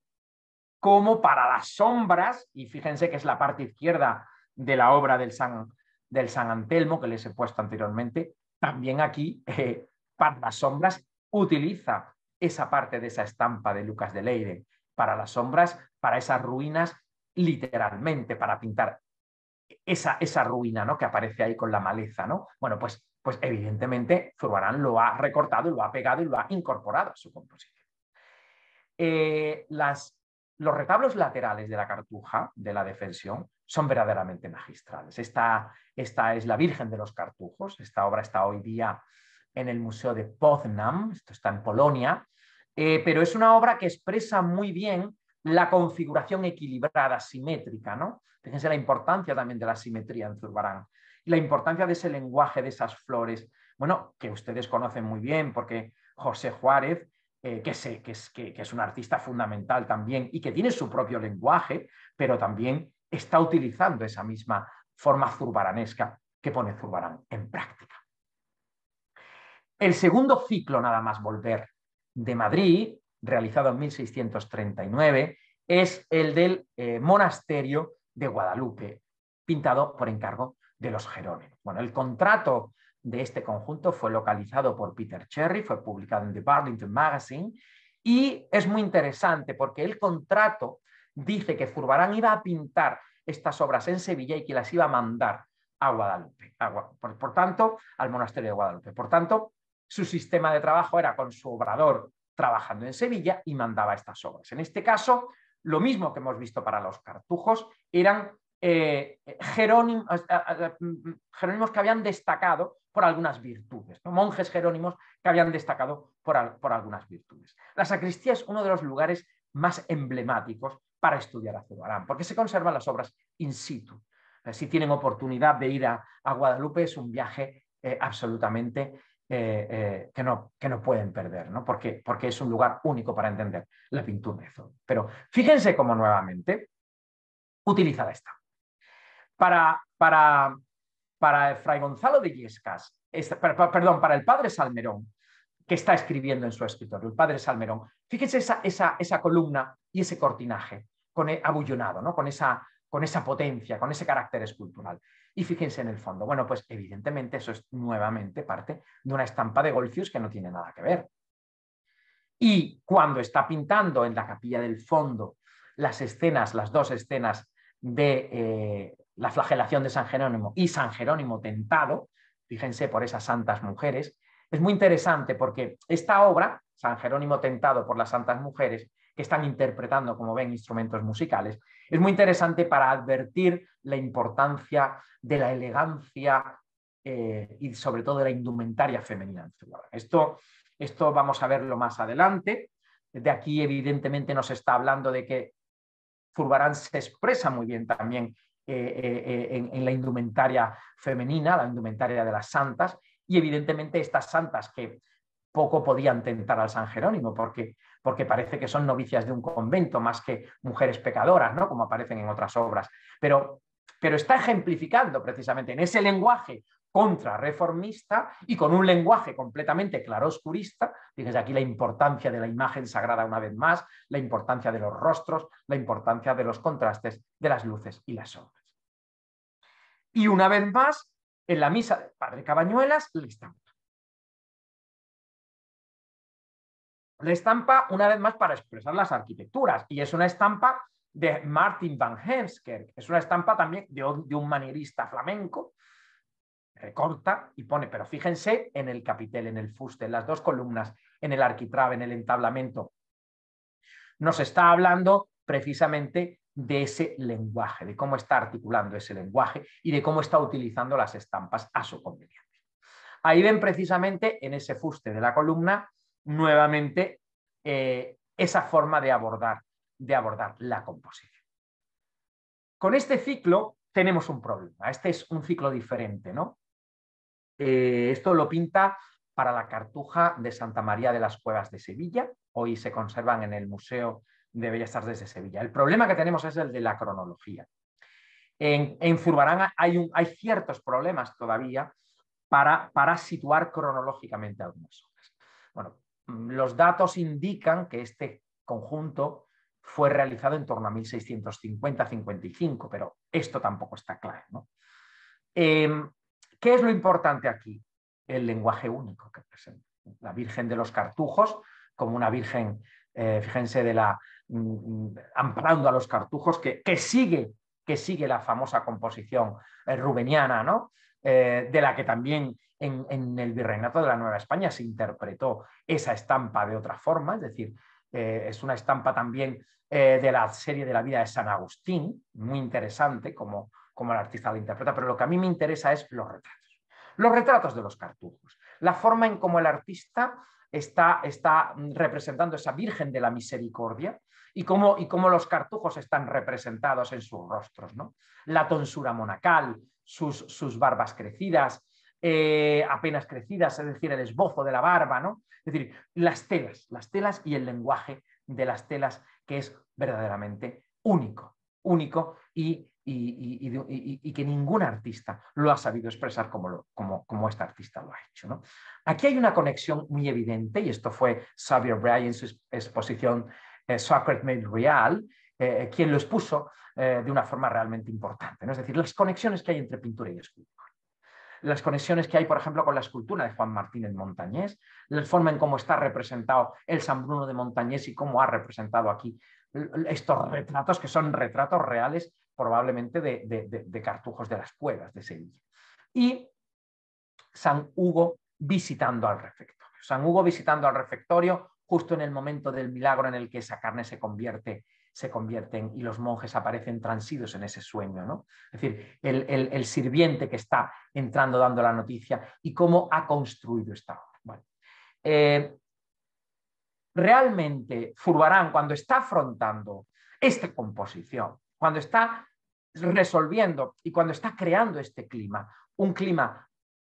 cómo para las sombras, y fíjense que es la parte izquierda de la obra del San, del San Antelmo que les he puesto anteriormente, también aquí eh, para las sombras utiliza esa parte de esa estampa de Lucas de Leire para las sombras, para esas ruinas literalmente, para pintar esa, ruina ¿no? que aparece ahí con la maleza, ¿no? Bueno, pues, pues evidentemente Zurbarán lo ha recortado lo ha pegado y lo ha incorporado a su composición. Eh, los retablos laterales de la cartuja de la defensión son verdaderamente magistrales. Esta, es la Virgen de los Cartujos, esta obra está hoy día en el Museo de Poznan, esto está en Polonia, eh, pero es una obra que expresa muy bien la configuración equilibrada, simétrica, ¿no? Fíjense la importancia también de la simetría en Zurbarán y la importancia de ese lenguaje, de esas flores, bueno, que ustedes conocen muy bien porque José Juárez, eh, que, que es un artista fundamental también y que tiene su propio lenguaje, pero también está utilizando esa misma forma zurbaranesca que pone Zurbarán en práctica. El segundo ciclo, nada más volver de Madrid, realizado en 1639, es el del eh, monasterio de Guadalupe, pintado por encargo de los Jerónimos. Bueno, el contrato de este conjunto fue localizado por Peter Cherry, fue publicado en The Burlington Magazine y es muy interesante porque el contrato dice que Furbarán iba a pintar estas obras en Sevilla y que las iba a mandar a Guadalupe, por tanto, al monasterio de Guadalupe. Por tanto, su sistema de trabajo era con su obrador trabajando en Sevilla y mandaba estas obras. En este caso, lo mismo que hemos visto para los cartujos, eran eh, mm, jerónimos, que habían destacado por algunas virtudes, monjes jerónimos que habían destacado por, algunas virtudes. La sacristía es uno de los lugares más emblemáticos para estudiar a Zubarán, porque se conservan las obras in situ. Si tienen oportunidad de ir a, Guadalupe, es un viaje eh, absolutamente eh, eh, que, no, pueden perder, ¿no? Porque, es un lugar único para entender la pintura de Zoe. Pero fíjense cómo nuevamente utiliza esta Para, para, para Fray Gonzalo de perdón, para el padre Salmerón, que está escribiendo en su escritorio, el padre Salmerón, fíjense esa, esa, columna y ese cortinaje con, e, abullonado, ¿no? con, esa, con esa potencia, con ese carácter escultural. Y fíjense en el fondo. Bueno, pues evidentemente eso es nuevamente parte de una estampa de Golcius que no tiene nada que ver. Y cuando está pintando en la capilla del fondo las escenas, las dos escenas de eh, la flagelación de San Jerónimo y San Jerónimo tentado, fíjense por esas santas mujeres, es muy interesante porque esta obra, San Jerónimo tentado por las santas mujeres, que están interpretando, como ven, instrumentos musicales. Es muy interesante para advertir la importancia de la elegancia eh, y sobre todo de la indumentaria femenina. Esto, esto vamos a verlo más adelante. De aquí, evidentemente, nos está hablando de que Furbarán se expresa muy bien también eh, eh, en, la indumentaria femenina, la indumentaria de las santas, y evidentemente estas santas que poco podían tentar al San Jerónimo, porque porque parece que son novicias de un convento más que mujeres pecadoras, ¿no? Como aparecen en otras obras. Pero, pero está ejemplificando precisamente en ese lenguaje contrarreformista y con un lenguaje completamente claroscurista. Fíjense aquí la importancia de la imagen sagrada una vez más, la importancia de los rostros, la importancia de los contrastes, de las luces y las sombras. Y una vez más, en la misa de Padre Cabañuelas, listo. la estampa, una vez más, para expresar las arquitecturas. Y es una estampa de Martin van Henskerk. Es una estampa también de, un manierista flamenco. Recorta y pone, pero fíjense en el capitel, en el fuste, en las dos columnas, en el arquitrave, en el entablamento. Nos está hablando precisamente de ese lenguaje, de cómo está articulando ese lenguaje y de cómo está utilizando las estampas a su conveniente. Ahí ven precisamente en ese fuste de la columna nuevamente eh, esa forma de abordar, de abordar la composición. Con este ciclo tenemos un problema. Este es un ciclo diferente, ¿no? Eh, esto lo pinta para la cartuja de Santa María de las Cuevas de Sevilla. Hoy se conservan en el Museo de Bellas Artes de Sevilla. El problema que tenemos es el de la cronología. En, en Zurbarán hay, hay, ciertos problemas todavía para, para situar cronológicamente algunas obras. Bueno, Mm, los datos indican que este conjunto fue realizado en torno a 1650-55, pero esto tampoco está claro. Em, ¿Qué es lo importante aquí? El lenguaje único que presenta. La Virgen de los Cartujos, como una Virgen, eh, fíjense, de la, mm, mm, amparando a los cartujos, que, sigue, que sigue la famosa composición eh, rubeniana, ¿no? Eh, de la que también en, el virreinato de la Nueva España se interpretó esa estampa de otra forma, es decir, eh, es una estampa también eh, de la serie de la vida de San Agustín, muy interesante como, como el artista la interpreta, pero lo que a mí me interesa es los retratos. Los retratos de los cartujos, la forma en cómo el artista está, está representando esa Virgen de la Misericordia y cómo, y cómo los cartujos están representados en sus rostros, ¿no? la tonsura monacal, sus, sus barbas crecidas, eh, apenas crecidas, es decir, el esbozo de la barba, ¿no? Es decir, las telas, las telas y el lenguaje de las telas que es verdaderamente único, único y, que ningún artista lo ha sabido expresar como, este artista lo ha hecho. Aquí hay una conexión muy evidente y esto fue Xavier Bryan, en su exposición eh, Made Real, eh, eh, quien lo expuso de una forma realmente importante. ¿no? Es decir, las conexiones que hay entre pintura y escultura las conexiones que hay, por ejemplo, con la escultura de Juan Martín Martínez Montañés, la forma en cómo está representado el San Bruno de Montañés y cómo ha representado aquí estos retratos que son retratos reales probablemente de, cartujos de las cuevas de Sevilla. Y San Hugo visitando al refectorio. San Hugo visitando al refectorio justo en el momento del milagro en el que esa carne se convierte se convierten y los monjes aparecen transidos en ese sueño, ¿no? Es decir, el, sirviente que está entrando dando la noticia y cómo ha construido esta obra. Eh, realmente Furbarán, cuando está afrontando esta composición, cuando está resolviendo y cuando está creando este clima, un clima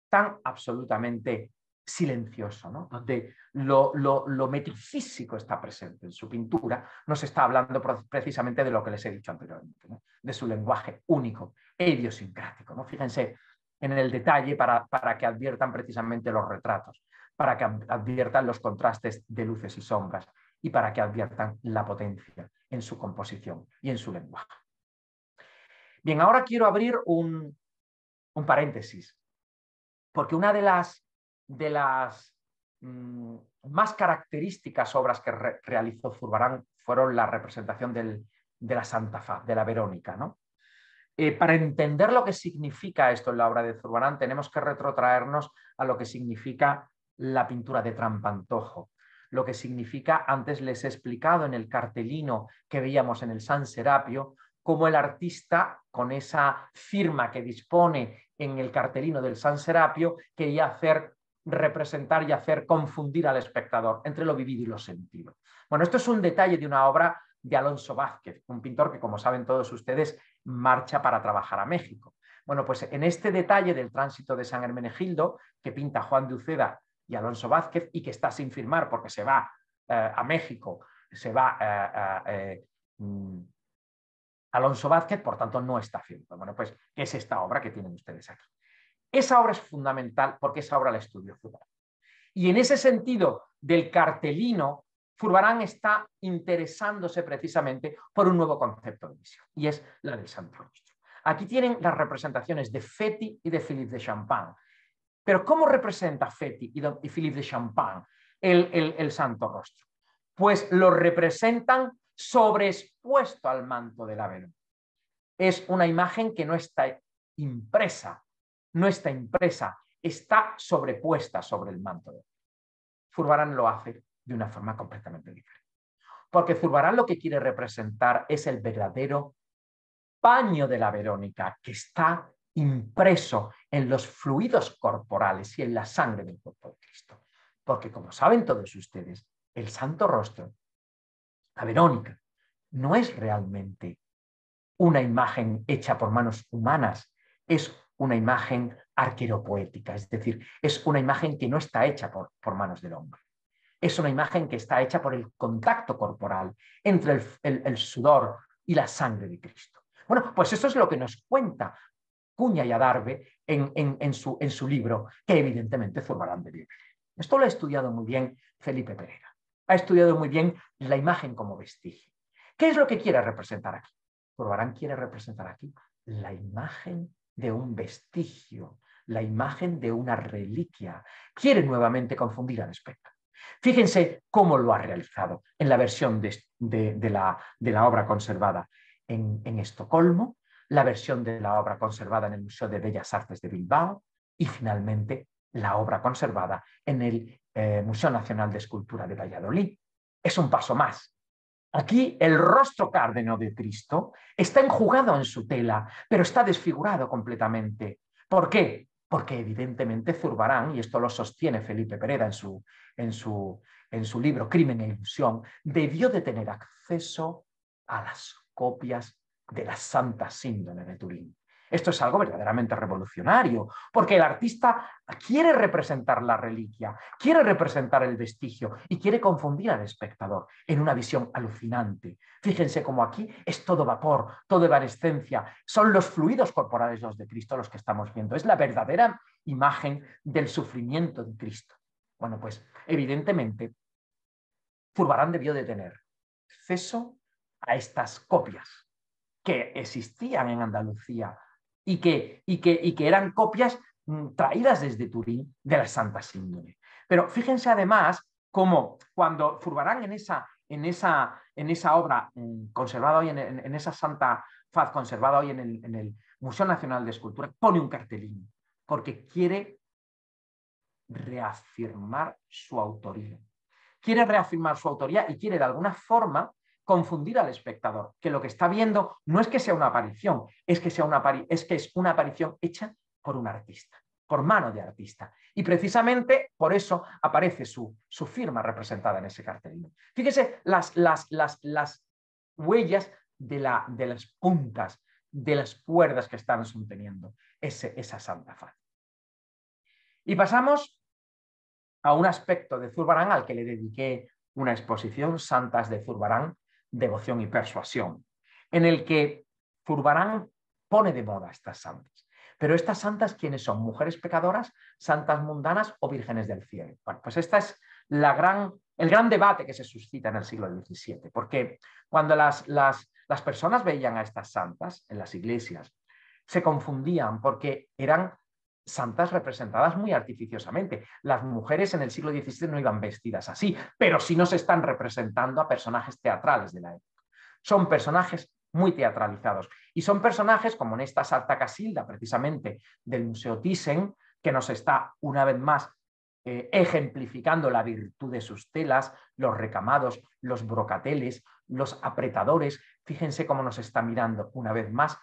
tan absolutamente silencioso, donde lo, lo, metafísico está presente en su pintura, nos está hablando precisamente de lo que les he dicho anteriormente, de su lenguaje único e idiosincrático. Fíjense en el detalle para, que adviertan precisamente los retratos, para que adviertan los contrastes de luces y sombras y para que adviertan la potencia en su composición y en su lenguaje. Bien, ahora quiero abrir un paréntesis, porque una de las de las mm, más características obras que realizó Zurbarán fueron la representación de la Santa Fa de la Verónica. ¿no? Eh, para entender lo que significa esto en la obra de Zurbarán, tenemos que retrotraernos a lo que significa la pintura de Trampantojo, lo que significa, antes les he explicado en el cartelino que veíamos en el San Serapio, cómo el artista, con esa firma que dispone en el cartelino del San Serapio, quería hacer representar y hacer confundir al espectador entre lo vivido y lo sentido. Bueno, esto es un detalle de una obra de Alonso Vázquez, un pintor que, como saben todos ustedes, marcha para trabajar a México. Bueno, pues en este detalle del tránsito de San Hermenegildo, que pinta Juan de Uceda y Alonso Vázquez, y que está sin firmar porque se va eh, a México, se va eh, eh, mm, Alonso Vázquez, por tanto no está firmado. Bueno, pues es esta obra que tienen ustedes aquí. Esa obra es fundamental porque esa obra la estudió furbarán. Y en ese sentido del cartelino, Furbarán está interesándose precisamente por un nuevo concepto de misión, y es la del Santo Rostro. Aquí tienen las representaciones de Feti y de Philippe de Champagne. Pero ¿cómo representa Feti y, Philippe de Champagne el, Santo Rostro? Pues lo representan sobreexpuesto al manto de la Es una imagen que no está impresa, no está impresa, está sobrepuesta sobre el manto de Zurbarán lo hace de una forma completamente diferente. Porque Zurbarán lo que quiere representar es el verdadero paño de la Verónica que está impreso en los fluidos corporales y en la sangre del cuerpo de Cristo. Porque como saben todos ustedes, el santo rostro, la Verónica, no es realmente una imagen hecha por manos humanas, es una imagen arqueropoética, es decir, es una imagen que no está hecha por, manos del hombre. Es una imagen que está hecha por el contacto corporal entre el, sudor y la sangre de Cristo. Bueno, pues eso es lo que nos cuenta Cuña y Adarve en, su, libro, que evidentemente formarán de Esto lo ha estudiado muy bien Felipe Pereira. Ha estudiado muy bien la imagen como vestigio. ¿Qué es lo que quiere representar aquí? Corbarán quiere representar aquí la imagen de un vestigio, la imagen de una reliquia. Quiere nuevamente confundir al espectro. Fíjense cómo lo ha realizado en la versión de, la, obra conservada en, Estocolmo, la versión de la obra conservada en el Museo de Bellas Artes de Bilbao y finalmente la obra conservada en el eh, Museo Nacional de Escultura de Valladolid. Es un paso más Aquí el rostro cárdeno de Cristo está enjugado en su tela, pero está desfigurado completamente. ¿Por qué? Porque evidentemente Zurbarán, y esto lo sostiene Felipe Pereda en su, en su, en su libro Crimen e Ilusión, debió de tener acceso a las copias de la Santa Síndrome de Turín. Esto es algo verdaderamente revolucionario, porque el artista quiere representar la reliquia, quiere representar el vestigio y quiere confundir al espectador en una visión alucinante. Fíjense cómo aquí es todo vapor, todo evanescencia, son los fluidos corporales los de Cristo los que estamos viendo, es la verdadera imagen del sufrimiento de Cristo. Bueno, pues evidentemente Furbarán debió de tener acceso a estas copias que existían en Andalucía y que, eran copias mm, traídas desde Turín de la Santa síndrome. Pero fíjense además cómo cuando Furbarán en esa, en esa, en esa obra mm, conservada hoy, en, esa Santa Faz conservada hoy en el, en el Museo Nacional de Escultura, pone un cartelín, porque quiere reafirmar su autoría. Quiere reafirmar su autoría y quiere de alguna forma confundir al espectador, que lo que está viendo no es que sea una aparición, es que, sea una, es, que es una aparición hecha por un artista, por mano de artista. Y precisamente por eso aparece su, firma representada en ese cartelino. Fíjese las, las, las, huellas de, las puntas, de las cuerdas que están sosteniendo esa santa faz. Y pasamos a un aspecto de Zurbarán al que le dediqué una exposición, Santas de Zurbarán, devoción y persuasión, en el que Furbarán pone de moda estas santas. Pero estas santas, ¿quiénes son? ¿Mujeres pecadoras, santas mundanas o vírgenes del cielo? pues esta es la gran, el gran debate que se suscita en el siglo XVII, porque cuando las, las, las personas veían a estas santas en las iglesias, se confundían porque eran santas representadas muy artificiosamente. Las mujeres en el siglo XVII no iban vestidas así, pero sí nos están representando a personajes teatrales de la época. Son personajes muy teatralizados. Y son personajes como en esta Santa Casilda, precisamente, del Museo Thyssen, que nos está, una vez más, eh, ejemplificando la virtud de sus telas, los recamados, los brocateles, los apretadores. Fíjense cómo nos está mirando, una vez más,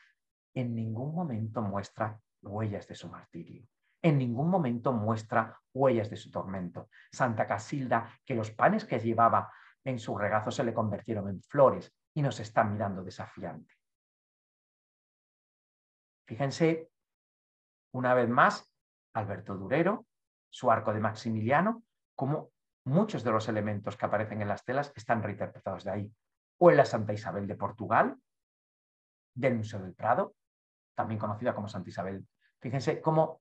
en ningún momento muestra huellas de su martirio. En ningún momento muestra huellas de su tormento. Santa Casilda, que los panes que llevaba en su regazo se le convirtieron en flores y nos está mirando desafiante. Fíjense, una vez más, Alberto Durero, su arco de Maximiliano, como muchos de los elementos que aparecen en las telas están reinterpretados de ahí. O en la Santa Isabel de Portugal, del Museo del Prado, también conocida como Santa Isabel. Fíjense cómo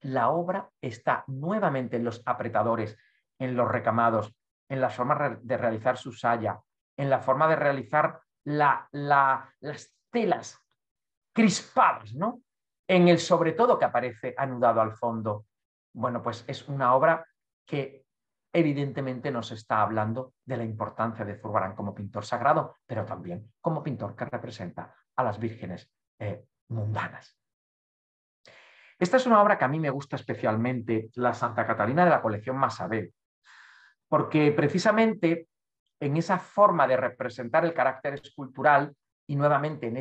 la obra está nuevamente en los apretadores, en los recamados, en las formas de realizar su saya, en la forma de realizar las telas crispadas, ¿no? En el sobre todo que aparece anudado al fondo. Bueno, pues es una obra que evidentemente nos está hablando de la importancia de Zurbarán como pintor sagrado, pero también como pintor que representa a las vírgenes eh, mundanas. Esta es una obra que a mí me gusta especialmente, la Santa Catalina de la colección Masabel, porque precisamente en esa forma de representar el carácter escultural y nuevamente en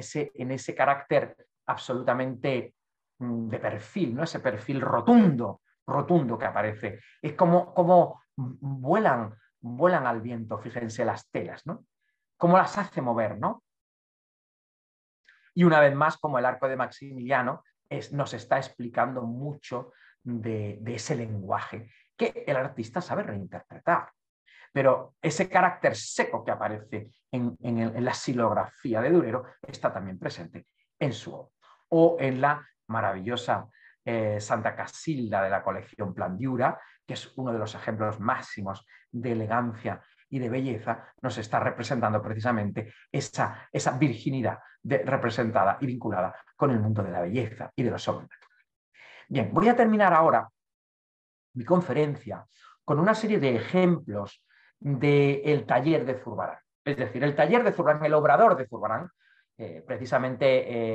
ese, carácter absolutamente mm, de perfil, ¿no? ese perfil rotundo, rotundo que aparece. Es como, como vuelan, vuelan al viento, fíjense las telas, ¿no? Cómo las hace mover, ¿no? Y una vez más, como el arco de Maximiliano, nos está explicando mucho de, ese lenguaje que el artista sabe reinterpretar pero ese carácter seco que aparece en, la silografía de Durero está también presente en su obra. O en la maravillosa eh, Santa Casilda de la colección Plandiura, que es uno de los ejemplos máximos de elegancia y de belleza nos está representando precisamente esa, esa virginidad representada y vinculada con el mundo de la belleza y de los hombres. Bien, voy a terminar ahora mi conferencia con una serie de ejemplos del taller de Zurbarán. Es decir, el taller de Zurbarán, el obrador de Zurbarán, eh, precisamente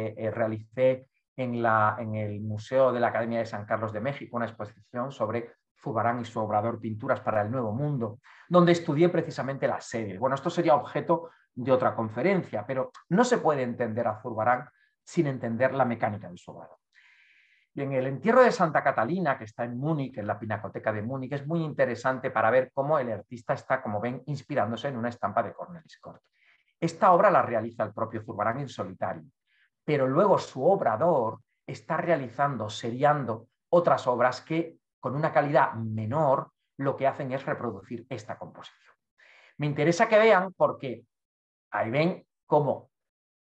eh, eh, realicé en, la, en, el Museo de la Academia de San Carlos de México una exposición sobre Zubarán y su obrador Pinturas para el Nuevo Mundo, donde estudié precisamente la serie. Bueno, esto sería objeto de otra conferencia, pero no se puede entender a Zurbarán sin entender la mecánica de su obrador. Y en el entierro de Santa Catalina, que está en Múnich, en la Pinacoteca de Múnich, es muy interesante para ver cómo el artista está, como ven, inspirándose en una estampa de Cornelis Cort. Esta obra la realiza el propio Zurbarán en solitario, pero luego su obrador está realizando, seriando otras obras que con una calidad menor, lo que hacen es reproducir esta composición. Me interesa que vean porque ahí ven cómo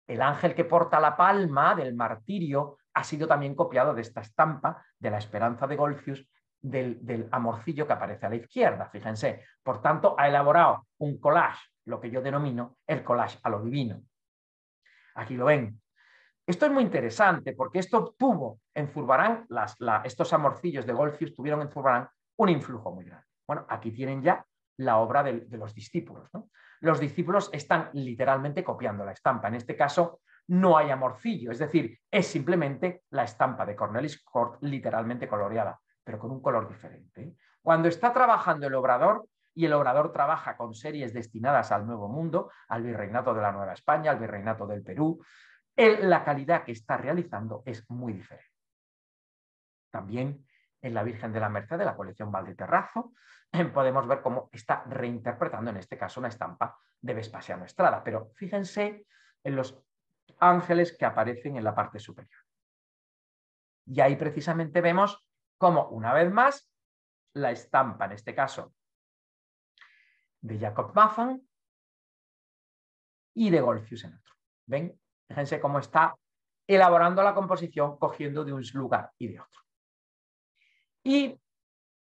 el ángel que porta la palma del martirio ha sido también copiado de esta estampa de la esperanza de Golfius, del, amorcillo que aparece a la izquierda, fíjense. Por tanto, ha elaborado un collage, lo que yo denomino el collage a lo divino. Aquí lo ven, esto es muy interesante porque esto obtuvo en Zurbarán, estos amorcillos de Goldfish tuvieron en Zurbarán un influjo muy grande. Bueno, aquí tienen ya la obra de, los discípulos. Los discípulos están literalmente copiando la estampa. En este caso no hay amorcillo, es decir, es simplemente la estampa de Cornelis Cort literalmente coloreada, pero con un color diferente. ¿eh? Cuando está trabajando el obrador, y el obrador trabaja con series destinadas al Nuevo Mundo, al Virreinato de la Nueva España, al Virreinato del Perú, la calidad que está realizando es muy diferente. También en la Virgen de la Merced de la colección Terrazo podemos ver cómo está reinterpretando en este caso una estampa de Vespasiano Estrada. Pero fíjense en los ángeles que aparecen en la parte superior. Y ahí precisamente vemos cómo, una vez más, la estampa, en este caso, de Jacob Baffan y de Golfius en otro. ¿Ven? Fíjense cómo está elaborando la composición cogiendo de un lugar y de otro. Y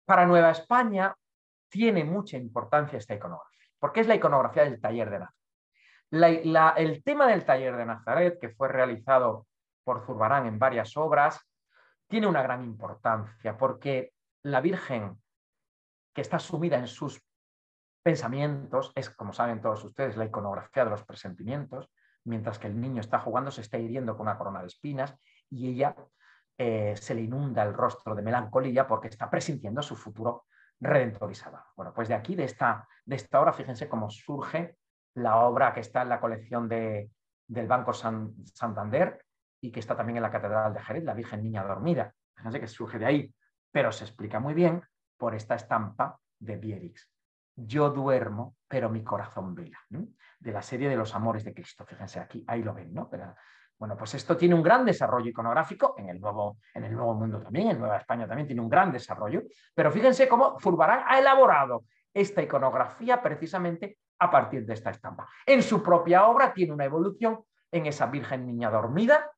para Nueva España tiene mucha importancia esta iconografía, porque es la iconografía del taller de Nazaret. el tema del taller de Nazaret, que fue realizado por Zurbarán en varias obras, tiene una gran importancia, porque la Virgen, que está sumida en sus pensamientos, es, como saben todos ustedes, la iconografía de los presentimientos, mientras que el niño está jugando, se está hiriendo con una corona de espinas y ella eh, se le inunda el rostro de melancolía porque está presintiendo su futuro redentorizado. Bueno, pues de aquí, de esta, de esta obra, fíjense cómo surge la obra que está en la colección del Banco Santander y que está también en la Catedral de Jerez, la Virgen Niña Dormida. Fíjense que surge de ahí, pero se explica muy bien por esta estampa de Bierix. Yo duermo, pero mi corazón vela, de la serie de los amores de Cristo. Fíjense aquí, ahí lo ven, ¿no? bueno, pues esto tiene un gran desarrollo iconográfico en el, nuevo, Mundo también, en Nueva España también tiene un gran desarrollo, pero fíjense cómo Zurbarán ha elaborado esta iconografía precisamente a partir de esta estampa. En su propia obra tiene una evolución en esa Virgen Niña Dormida.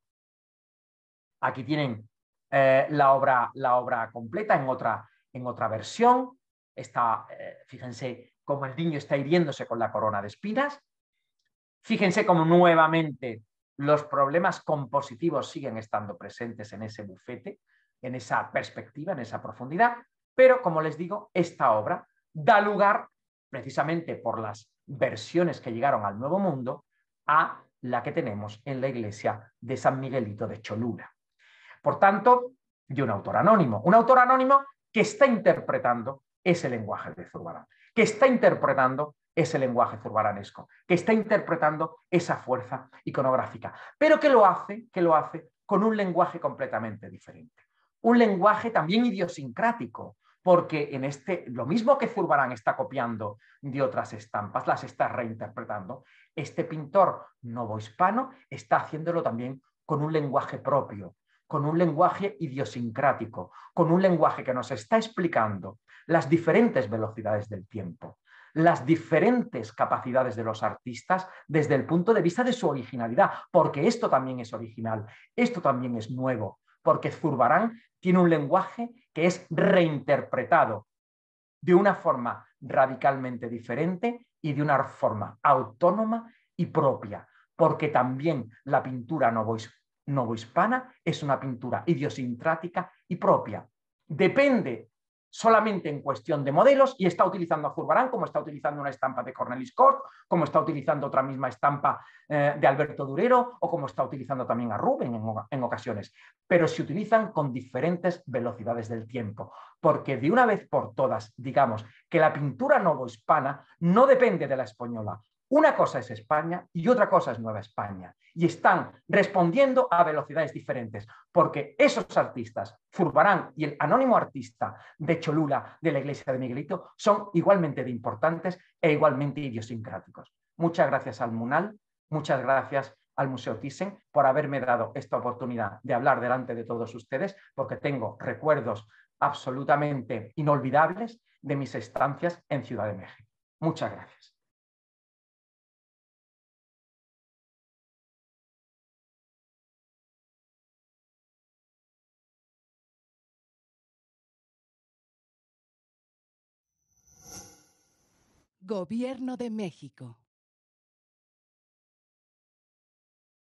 Aquí tienen eh, la, obra, la obra completa en otra versión. Está, eh, fíjense cómo el niño está hiriéndose con la corona de espinas. Fíjense cómo nuevamente los problemas compositivos siguen estando presentes en ese bufete, en esa perspectiva, en esa profundidad. Pero, como les digo, esta obra da lugar, precisamente por las versiones que llegaron al Nuevo Mundo, a la que tenemos en la iglesia de San Miguelito de Cholula. Por tanto, de un autor anónimo, un autor anónimo que está interpretando ese lenguaje de Zurbarán, que está interpretando ese lenguaje zurbaranesco, que está interpretando esa fuerza iconográfica, pero que lo hace, que lo hace con un lenguaje completamente diferente, un lenguaje también idiosincrático, porque en este lo mismo que Zurbarán está copiando de otras estampas, las está reinterpretando, este pintor novohispano está haciéndolo también con un lenguaje propio, con un lenguaje idiosincrático, con un lenguaje que nos está explicando las diferentes velocidades del tiempo, las diferentes capacidades de los artistas desde el punto de vista de su originalidad, porque esto también es original, esto también es nuevo, porque Zurbarán tiene un lenguaje que es reinterpretado de una forma radicalmente diferente y de una forma autónoma y propia, porque también la pintura novohispana es una pintura idiosincrática y propia. Depende solamente en cuestión de modelos y está utilizando a Zurbarán como está utilizando una estampa de Cornelis Cort, como está utilizando otra misma estampa eh, de Alberto Durero o como está utilizando también a Rubén en, en ocasiones, pero se utilizan con diferentes velocidades del tiempo, porque de una vez por todas, digamos, que la pintura novohispana no depende de la española, una cosa es España y otra cosa es Nueva España. Y están respondiendo a velocidades diferentes, porque esos artistas, Furbarán y el anónimo artista de Cholula de la iglesia de Miguelito, son igualmente de importantes e igualmente idiosincráticos. Muchas gracias al Munal, muchas gracias al Museo Thyssen por haberme dado esta oportunidad de hablar delante de todos ustedes, porque tengo recuerdos absolutamente inolvidables de mis estancias en Ciudad de México. Muchas gracias. Gobierno de México.